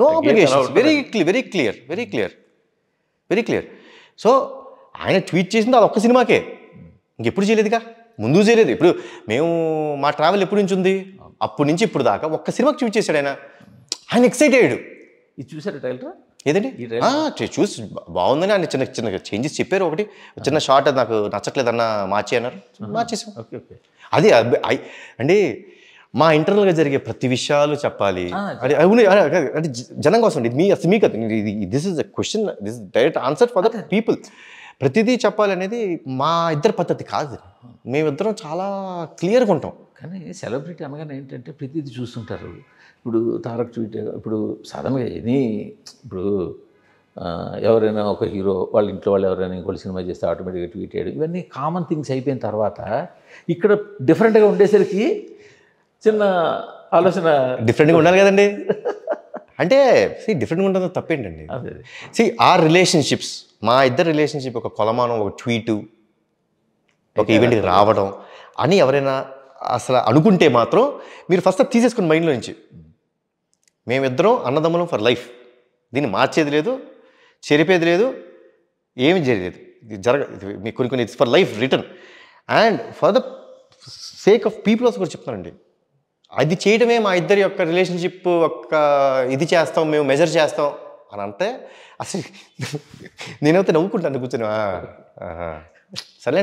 no obligations very clear very clear very clear very clear so ఆయన ట్వీట్ చేసింది అది ఒక్క సినిమాకే ఇంకెప్పుడు చేయలేదుగా ముందు చేయలేదు ఇప్పుడు మేము మా ట్రావెల్ ఎప్పుడు నుంచి ఉంది అప్పటి నుంచి ఇప్పుడు దాకా ఒక్క సినిమాకి ట్వీట్ చేశాడు ఆయన ఆయన ఎక్సైట్ అయ్యాడు ఇది చూసారు ట్రైలర్ ఏదండి చూసి బాగుందని ఆయన చిన్న చిన్న చేంజెస్ చెప్పారు ఒకటి చిన్న షార్ట్ నాకు నచ్చట్లేదన్న మార్చి అన్నారు మార్చేసాం అది అండి మా ఇంటర్నల్గా జరిగే ప్రతి విషయాలు చెప్పాలి అంటే అవును జనం కోసం ఇది మీ అసలు this is question this direct answer for the people ప్రతిదీ చెప్పాలనేది మా ఇద్దరు పద్ధతి కాదు మేమిద్దరం చాలా క్లియర్గా ఉంటాం కానీ సెలబ్రిటీ అనగానే ఏంటంటే ప్రతిదీ చూస్తుంటారు ఇప్పుడు తారక్ ట్వీట్ ఇప్పుడు సాధారణంగా ఎనీ ఇప్పుడు ఎవరైనా ఒక హీరో వాళ్ళ ఇంట్లో వాళ్ళు ఎవరైనా ఇంకో సినిమా చేస్తే ఆటోమేటిక్గా ట్వీట్ చేయడం ఇవన్నీ కామన్ థింగ్స్ అయిపోయిన తర్వాత ఇక్కడ డిఫరెంట్గా ఉండేసరికి చిన్న ఆలోచన డిఫరెంట్గా ఉండాలి కదండి అంటే సి డిఫరెంట్గా ఉంటుంది తప్పేంటండి సి ఆ రిలేషన్షిప్స్ మా ఇద్దరు రిలేషన్షిప్ ఒక కొలమానం ఒక ట్వీటు ఒక ఈవెంట్కి రావడం అని ఎవరైనా అసలు అనుకుంటే మాత్రం మీరు ఫస్ట్ తీసేసుకుని మైండ్లో నుంచి మేమిద్దరం అన్నదమ్ములం ఫర్ లైఫ్ దీన్ని మార్చేది లేదు చెరిపేది లేదు ఏమి జరగలేదు జరగ మీ కొన్ని కొన్ని it's for life return and for the sake of peoples కూడా చెప్తానండి అది చేయడమే మా ఇద్దరి యొక్క రిలేషన్షిప్ ఒక్క ఇది చేస్తాం మేము మెజర్ చేస్తాం అని అంటే అసలు నేనైతే నవ్వుకుంటాను కూర్చొని సరే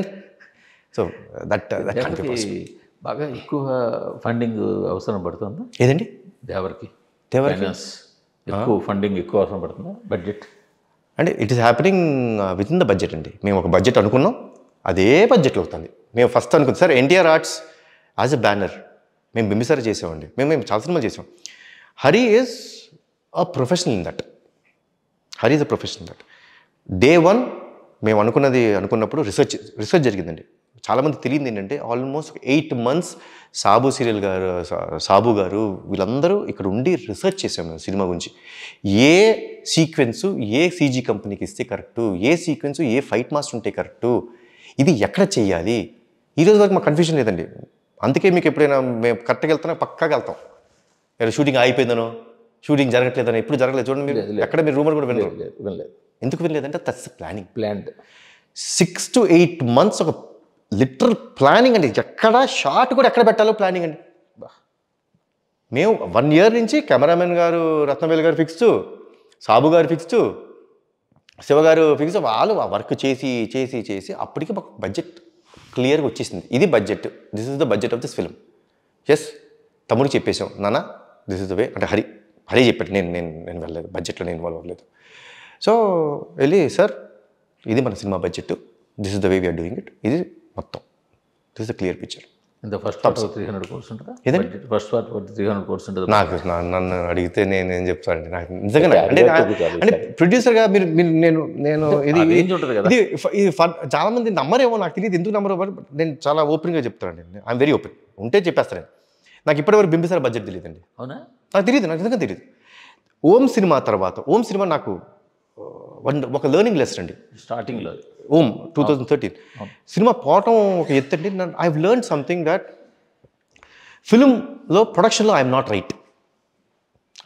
సో దట్ దట్ బాగా ఎక్కువ ఫండింగ్ అవసరం పడుతుంది ఏదండి దేవరికి ఫైనాన్స్ ఎక్కువ ఫండింగ్ ఎక్కువ అవసరం పడుతుంది బడ్జెట్ అంటే it is happening with in the budget అండి మేము ఒక బడ్జెట్ అనుకున్నాం అదే బడ్జెట్లో అవుతుంది మేము ఫస్ట్ అనుకుంది sir NTR Arts as a banner మేము బింబిసార చేసామండి మేము మేము చాలా సినిమాలు చేసాం Hari is a professional in that Hari is a professional that day one మేము అనుకున్నది అనుకున్నప్పుడు రీసెర్చ్ రీసెర్చ్ జరిగిందండి చాలామంది తెలియదు ఏంటంటే almost eight months Sabu Cyril గారు సాబు గారు వీళ్ళందరూ ఇక్కడ ఉండి రీసెర్చ్ చేశాము మేము సినిమా గురించి ఏ సీక్వెన్సు ఏ సీజీ కంపెనీకి ఇస్తే కరెక్టు ఏ సీక్వెన్సు ఏ ఫైట్ మాస్టర్ ఉంటే కరెక్టు ఇది ఎక్కడ చేయాలి ఈరోజు వరకు మాకు కన్ఫ్యూజన్ లేదండి అందుకే మీకు ఎప్పుడైనా మేము కరెక్ట్గా వెళ్తానో పక్కాగా వెళ్తాం ఇక్కడ షూటింగ్ అయిపోయిందనో షూటింగ్ జరగట్లేదనో ఎప్పుడు జరగలేదు చూడండి మీరు ఎక్కడ మీరు రూమర్ కూడా వినలేదు వినలేదు ఎందుకు వినలేదంటే that's planning plan six to eight months ఒక లిటరల్ ప్లానింగ్ అండి ఎక్కడ షార్ట్ కూడా ఎక్కడ పెట్టాలో ప్లానింగ్ అండి మేము వన్ ఇయర్ నుంచి కెమెరామెన్ గారు రత్నవేలు గారు ఫిక్స్ సాబు గారు ఫిక్స్ శివగారు ఫిక్స్ వాళ్ళు వర్క్ చేసి చేసి చేసి అప్పటికి మాకు బడ్జెట్ క్లియర్గా వచ్చేసింది ఇది budget this is the budget of this film yes తమ్ముడు చెప్పేశాం నాన్న దిస్ ఇస్ ద వే అంటే హరి హరి చెప్పాడు నేను నేను నేను వెళ్ళలేదు బడ్జెట్లో నేను ఇన్వాల్వ్ అవ్వలేదు సో వెళ్ళి సార్ ఇది మన సినిమా budget this is the way we're doing it ఇది మొత్తం దిస్ క్లియర్ పిక్చర్ ఇంత first three hundred crores first three hundred crores ఉంటుంది నాకు నన్ను అడిగితే నేను ఏం చెప్తానండి నాకు నిజంగా అంటే అంటే ప్రొడ్యూసర్గా మీరు మీరు నేను నేను ఇది ఇది చూడదు చాలా మంది నమ్మరేమో నాకు తెలియదు ఎందుకు నమ్మరు నేను చాలా ఓపెన్గా చెప్తానండి ఐఎమ్ వెరీ ఓపెన్ ఉంటే చెప్పేస్తాను నాకు ఇప్పటివరకు బింబిసార్ బడ్జెట్ తెలియదు అండి అవునా నాకు తెలియదు నాకు నిజంగా తెలియదు ఓం సినిమా తర్వాత ఓం సినిమా నాకు ఒక లెర్నింగ్ లెసన్ అండి స్టార్టింగ్లో ఓమ్ టూ థౌజండ్ థర్టీన్ సినిమా పోవటం ఒక ఎత్తు నన్ను ఐ లెర్న్ సంథింగ్ దట్ ఫిలింలో ప్రొడక్షన్లో ఐఎమ్ నాట్ రైట్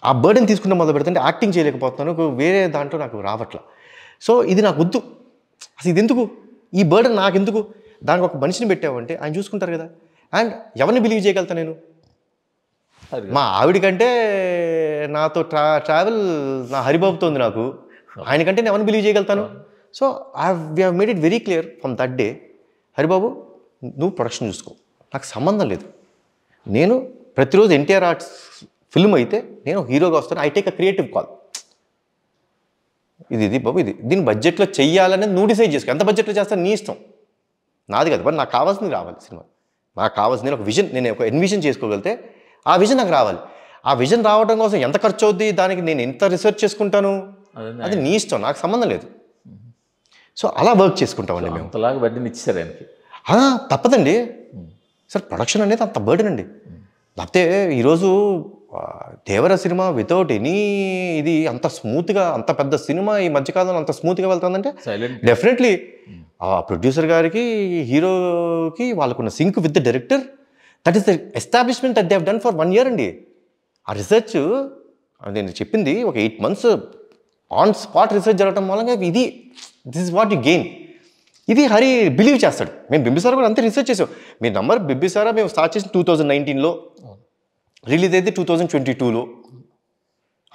ఆ బర్డెన్ తీసుకుంటే మొదలు పెడుతుంటే యాక్టింగ్ చేయలేకపోతున్నాను వేరే దాంట్లో నాకు రావట్లా సో ఇది నాకు వద్దు అసలు ఇది ఎందుకు ఈ బర్డెన్ నాకెందుకు దానికి ఒక మనిషిని పెట్టావంటే ఆయన చూసుకుంటారు కదా అండ్ ఎవరిని బిలీవ్ చేయగలుగుతా నేను మా ఆవిడ కంటే నాతో ట్రా ట్రావెల్ నా హరిబాబుతోంది నాకు ఆయన కంటే నేను ఎవరిని బిలీవ్ చేయగలుగుతాను so I we have made it very clear from that day Haribabu నువ్వు ప్రొడక్షన్ చూసుకో నాకు సంబంధం లేదు నేను ప్రతిరోజు ఎన్టీఆర్ ఆర్ట్స్ ఫిల్మ్ అయితే నేను హీరోగా వస్తాను I take a creative call ఇది ఇది బాబు ఇది దీని బడ్జెట్లో చెయ్యాలనేది నువ్వు డిసైడ్ చేసుకో ఎంత బడ్జెట్లో చేస్తాను నీ ఇష్టం నాది కదా బట్ నాకు కావాల్సింది రావాలి సినిమా నాకు కావాల్సింది నేను ఒక విజన్ నేను ఒక ఎన్విజన్ చేసుకోగలిగితే ఆ విజన్ నాకు రావాలి ఆ విజన్ రావడం కోసం ఎంత ఖర్చు అవుద్ది దానికి నేను ఎంత రీసెర్చ్ చేసుకుంటాను అది నీ ఇష్టం నాకు సంబంధం లేదు సో అలా వర్క్ చేసుకుంటామండి మేము అంతలాగా బర్డెన్ ఇచ్చారు ఆయనకి తప్పదండి సార్ ప్రొడక్షన్ అనేది అంత బర్డెన్ అండి లేకపోతే ఈరోజు దేవర సినిమా వితౌట్ ఎనీ ఇది అంత స్మూత్గా అంత పెద్ద సినిమా ఈ మధ్యకాలంలో అంత స్మూత్గా వెళ్తుందంటే డెఫినెట్లీ ఆ ప్రొడ్యూసర్ గారికి హీరోకి వాళ్ళకున్న sync with the director that is the establishment that they've done for one year అండి ఆ రీసెర్చ్ నేను చెప్పింది ఒక eight months on spot research జరగడం మూలంగా ఇది this is what you gain ఇది హరి బిలీవ్ చేస్తాడు మేము బింబిసారా కూడా అంతే రీసెర్చ్ చేసాం మీరు నంబర్ బింబిసారా మేము స్టార్ట్ చేసిన టూ థౌజండ్ నైన్టీన్లో రిలీజ్ అయితే టూ థౌజండ్ ట్వంటీ టూలో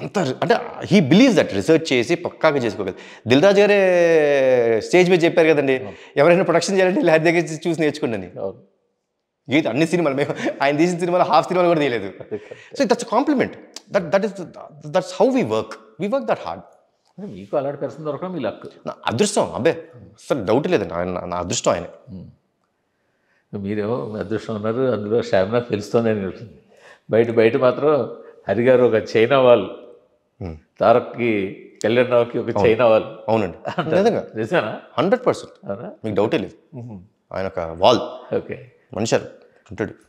అంత అంటే హీ బిలీవ్స్ దట్ రీసెర్చ్ చేసి పక్కాగా చేసుకోగలదు దిల్ రాజు గారే స్టేజ్ మీద చెప్పారు కదండి ఎవరైనా ప్రొడక్షన్ చేయాలంటే హరి దగ్గర చూసి నేర్చుకోండి గీత అన్ని సినిమాలు మేము ఆయన తీసిన సినిమాలు హాఫ్ సినిమాలు కూడా తీయలేదు so that's compliment that that is that's how we work we work that hard మీకు అలాంటి పర్సన్ దొరకడం మీ లక్ నా అదృష్టం అబ్బే అసలు డౌట్ లేదండి ఆయన నా అదృష్టం ఆయన మీరేమో అదృష్టం ఉన్నారు అందులో షామ్నా తెలుస్తూనే బయట బయట మాత్రం హరిగారు ఒక చైనా వాళ్ళు తారక్కి రావుకి ఒక చైనా వాళ్ళు అవునండి నిజంగా హండ్రెడ్ పర్సెంట్ మీకు డౌటే లేదు ఆయన ఒక వాల్ ఓకే మనిషి ఉంటాడు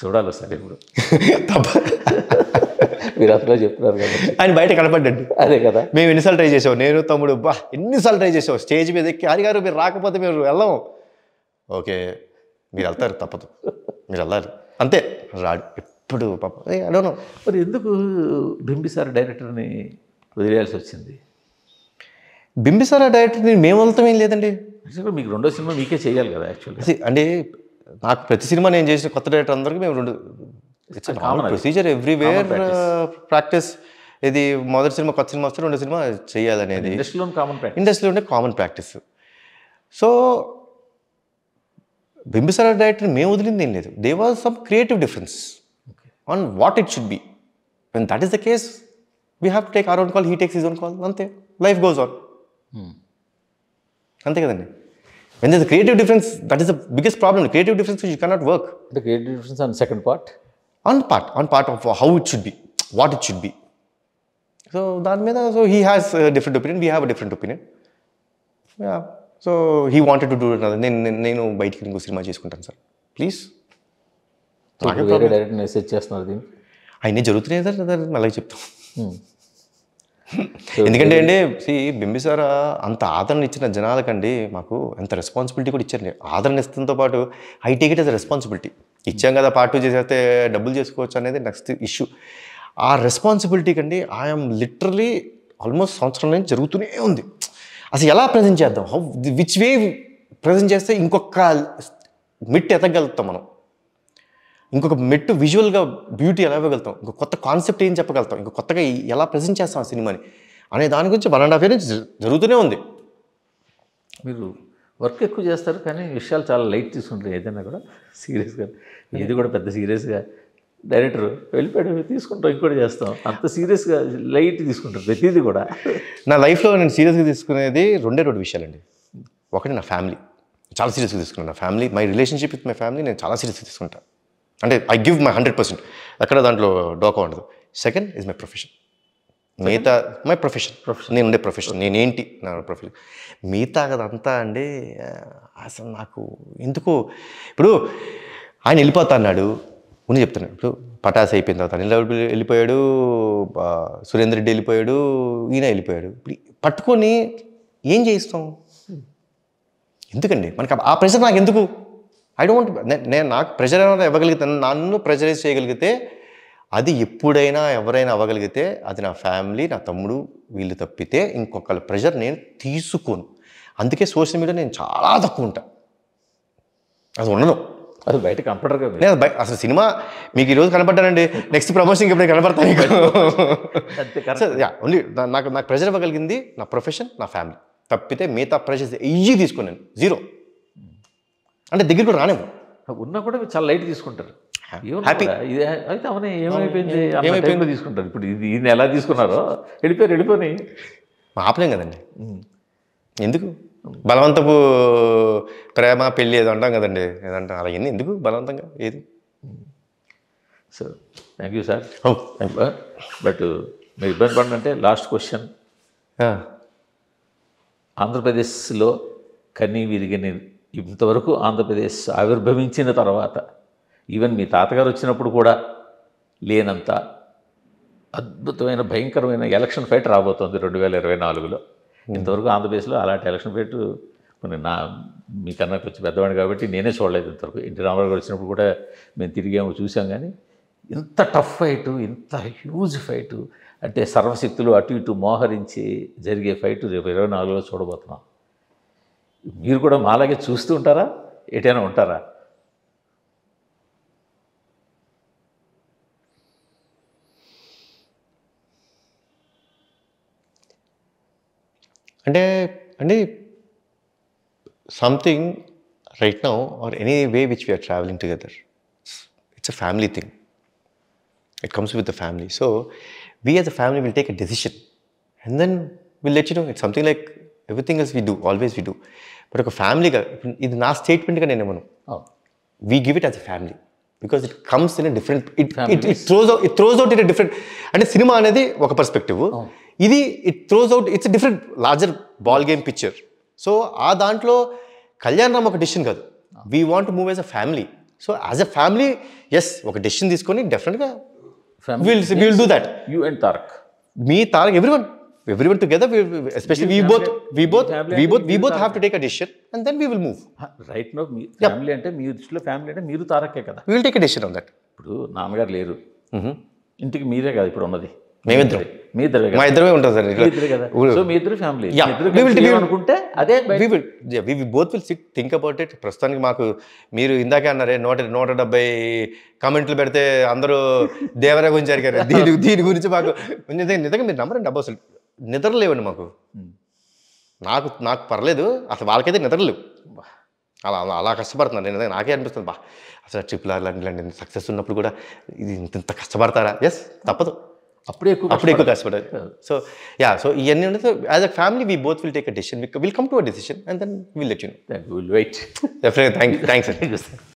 చూడాలి సార్ ఇప్పుడు మీరు అసలు చెప్తున్నారు కదా ఆయన బయట కనపడ్డాడు అదే కదా మేము ఎన్నిసార్లు ట్రై చేసాం నేను తమ్ముడు బా ఎన్నిసార్లు ట్రై చేసాం స్టేజ్ మీద ఎక్కి అని గారు మీరు రాకపోతే మీరు వెళ్ళాము ఓకే మీరు వెళ్తారు తప్పదు మీరు వెళ్ళాలి అంతే రాడు ఎప్పుడు పాప అడవును మరి ఎందుకు బింబిసార్ డైరెక్టర్ని వదిలేయాల్సి వచ్చింది బింబిసార డైరెక్టర్ని మేము వెళ్తాం ఏం లేదండి మీకు రెండో సినిమా మీకే చేయాలి కదా యాక్చువల్గా అంటే నాకు ప్రతి సినిమా నేను చేసిన కొత్త డైరెక్టర్ అందరికీ మేము రెండు ఇట్స్ ప్రొసీజర్ ఎవ్రీవేర్ ప్రాక్టీస్ ఇది మొదటి సినిమా కొత్త సినిమా వస్తే రెండో సినిమా చేయాలనేది ఇండస్ట్రీలో ఇండస్ట్రీలో ఉండే common practice so Bimbisar director మేము వదిలింది ఏం లేదు they was some creative difference on what it should be and that is the case we have take our own call he takes is own call అంతే life goes on అంతే కదండి when the creative difference that is the biggest problem creative difference you cannot work the creative difference on second part on part on part of how it should be what it should be so దాని మీద so he has different opinion we have different opinion so he wanted to do నేను నేను బయటికి ఇంకో cinema చేసుకుంటాను sir please direct message చేస్తున్నారు దీన్ని అయినా జరుగుతున్నాయి సార్ అలాగే చెప్తాం hmm. ఎందుకంటే అండి సి బింబిసార అంత ఆదరణ ఇచ్చిన జనాలకండి మాకు ఎంత రెస్పాన్సిబిలిటీ కూడా ఇచ్చారు ఆదరణ ఇస్తుందో పాటు I take it as responsibility ఇచ్చాం కదా పార్ట్ టూ చేసేస్తే డబ్బులు చేసుకోవచ్చు అనేది నెక్స్ట్ ఇష్యూ ఆ రెస్పాన్సిబిలిటీ కండి ఐఎమ్ లిటరలీ ఆల్మోస్ట్ సంవత్సరం నుంచి జరుగుతూనే ఉంది అసలు ఎలా ప్రజెంట్ చేద్దాం హౌ విచ్ వే ప్రజెంట్ చేస్తే ఇంకొక మెట్టు ఎతగలుగుతాం మనం ఇంకొక మెట్టు విజువల్గా బ్యూటీ ఎలా ఇవ్వగలుగుతాం ఇంకొక కొత్త కాన్సెప్ట్ ఏం చెప్పగలుగుతాం ఇంకొక కొత్తగా ఎలా ప్రజెంట్ చేస్తాం ఆ సినిమాని అనే దాని గురించి వన్ అండ్ హాఫ్ ఇయర్ నుంచి జరుగుతూనే ఉంది మీరు వర్క్ ఎక్కువ చేస్తారు కానీ విషయాలు చాలా లైట్ తీసుకుంటారు ఏదైనా కూడా సీరియస్గా ఇది కూడా పెద్ద సీరియస్గా డైరెక్టర్ వెళ్ళిపోయాడు తీసుకుంటాం కూడా చేస్తాం అంత సీరియస్గా లైట్ తీసుకుంటాం ప్రతిదీ కూడా నా లైఫ్లో నేను సీరియస్గా తీసుకునేది రెండే రెండు విషయాలండి ఒకటి నా ఫ్యామిలీ చాలా సీరియస్గా తీసుకున్నాను నా family my relationship with my family నేను చాలా సీరియస్గా తీసుకుంటాను అంటే I give my hundred percent అక్కడ దాంట్లో డోకా ఉండదు సెకండ్ ఇస్ మై ప్రొఫెషన్ మిగతా మై ప్రొఫెషన్ ప్రొఫెషన్ నేను ఉండే ప్రొఫెషన్ నేనేంటి నా ప్రొఫెషన్ మిగతా కదంతా అండి అసలు నాకు ఎందుకు ఇప్పుడు ఆయన వెళ్ళిపోతా అన్నాడు ఉని చెప్తున్నాడు ఇప్పుడు పటాస్ అయిపోయిన తర్వాత అనిల్ వెళ్ళిపోయాడు సురేందర్ రెడ్డి వెళ్ళిపోయాడు ఈయన వెళ్ళిపోయాడు ఇప్పుడు పట్టుకొని ఏం చేయిస్తాం ఎందుకండి మనకి ఆ ప్రెషర్ నాకు ఎందుకు ఐ డోంట్ నేను నాకు ప్రెషర్ ఏమైనా ఇవ్వగలిగితే నన్ను ప్రెషరైజ్ చేయగలిగితే అది ఎప్పుడైనా ఎవరైనా అవ్వగలిగితే అది నా ఫ్యామిలీ నా తమ్ముడు వీళ్ళు తప్పితే ఇంకొకళ్ళ ప్రెషర్ నేను తీసుకోను అందుకే సోషల్ మీడియా నేను చాలా తక్కువ ఉంటాను అది ఉండను అది బయట కంప్యూటర్ కదా అసలు సినిమా మీకు ఈరోజు కనపడ్డానండి నెక్స్ట్ ప్రమోషన్ ఇప్పుడు కనపడతాను ఓన్లీ నాకు నాకు ప్రెజర్ ఇవ్వగలిగింది నా ప్రొఫెషన్ నా ఫ్యామిలీ తప్పితే మిగతా ప్రెషర్స్ ఈజీ తీసుకున్నాను జీరో అంటే దగ్గర కూడా రానేమో ఉన్నా కూడా మీరు చాలా లైట్ తీసుకుంటారు అయితే అవునే ఏమైపోయింది ఏమైపోయిందో తీసుకుంటారు ఇప్పుడు ఇది ఎలా తీసుకున్నారో వెళ్ళిపోయారు వెళ్ళిపోయి ఆపలేం కదండి ఎందుకు బలవంతపు ప్రేమ పెళ్ళి ఏదో అంటాం కదండి ఏదంటాం అలాగన్నీ ఎందుకు బలవంతంగా ఏది so thank you sir but మీరు ఇబ్బంది పడనంటే లాస్ట్ క్వశ్చన్ ఆంధ్రప్రదేశ్లో కన్నీ విరిగిన ఇంతవరకు ఆంధ్రప్రదేశ్ ఆవిర్భవించిన తర్వాత ఈవెన్ మీ తాతగారు వచ్చినప్పుడు కూడా లేనంత అద్భుతమైన భయంకరమైన ఎలక్షన్ ఫైట్ రాబోతోంది రెండు వేల ఇరవై నాలుగులో ఇంతవరకు ఆంధ్రప్రదేశ్లో అలాంటి ఎలక్షన్ పెట్టు కొన్ని నా మీ కొంచెం పెద్దవాడిని కాబట్టి నేనే చూడలేదు ఇంతవరకు ఎన్టీ రామారావు గారు వచ్చినప్పుడు కూడా మేము తిరిగాము చూసాం కానీ ఇంత టఫ్ ఫైటు ఇంత హ్యూజ్ ఫైటు అంటే సర్వశక్తులు అటు ఇటు మోహరించి జరిగే ఫైటు రేపు ఇరవై నాలుగులో చూడబోతున్నాం మీరు కూడా మాలాగే చూస్తూ ఉంటారా ఎటైనా ఉంటారా అంటే అంటే something right now or any way which we're travelling together it's a family thing it comes with the family so we as a family will take a decision and then will let you know it's something like everything is we do always we do but ఒక ఫ్యామిలీగా ఇది నా స్టేట్మెంట్గా నేను మనం we give it as a family because it comes in a different it it త్రోజ్ it throws out it a different అంటే సినిమా అనేది ఒక పర్స్పెక్టివ్ ఇది it throws out it's different larger ball game picture so ఆ దాంట్లో కళ్యాణ్ రామ్ ఒక decision కాదు we want move as a family so as a family yes ఒక డెసిషన్ తీసుకొని డెఫినెట్గా do that you and Tarak మీ Tarak every one every one together especially we both we both we both we both have to take a decision and then we will move right no మీ family అంటే మీ దృష్టిలో family అంటే మీరు తారకే కదా will take a decision on that ఇప్పుడు నాన్నగారు లేరు mm-hmm. ఇంటికి మీరే కదా ఇప్పుడు ఉన్నది మేమిద్దరం మా ఇద్దరమే ఉంటాం అనుకుంటే అదే వి థింక్ ప్రస్తుతానికి మాకు మీరు ఇందాకే అన్నారే నూట నూట డెబ్బై కామెంట్లు పెడితే అందరూ దేవరా గురించి అడిగారు దీని దీని గురించి మాకు నిజంగా మీరు నమ్మరండి డబ్బు అసలు నిద్ర లేవండి మాకు hmm. నాకు నాకు పర్లేదు అసలు వాళ్ళకైతే నిద్రలేవు అలా అలా కష్టపడుతున్నాను నేను నాకే అనిపిస్తుంది బా అసలు ట్రిపుల్ ఆర్ లాంటి లాంటి సక్సెస్ ఉన్నప్పుడు కూడా ఇది ఇంత కష్టపడతారా ఎస్ తప్పదు அப்படியே அப்படியே கஷ்டப்பட்டார் ஸோ யா ஸோ என்னோட as a family we both will take a decision will come to a decision and then will let you will wait definite thank thanks sir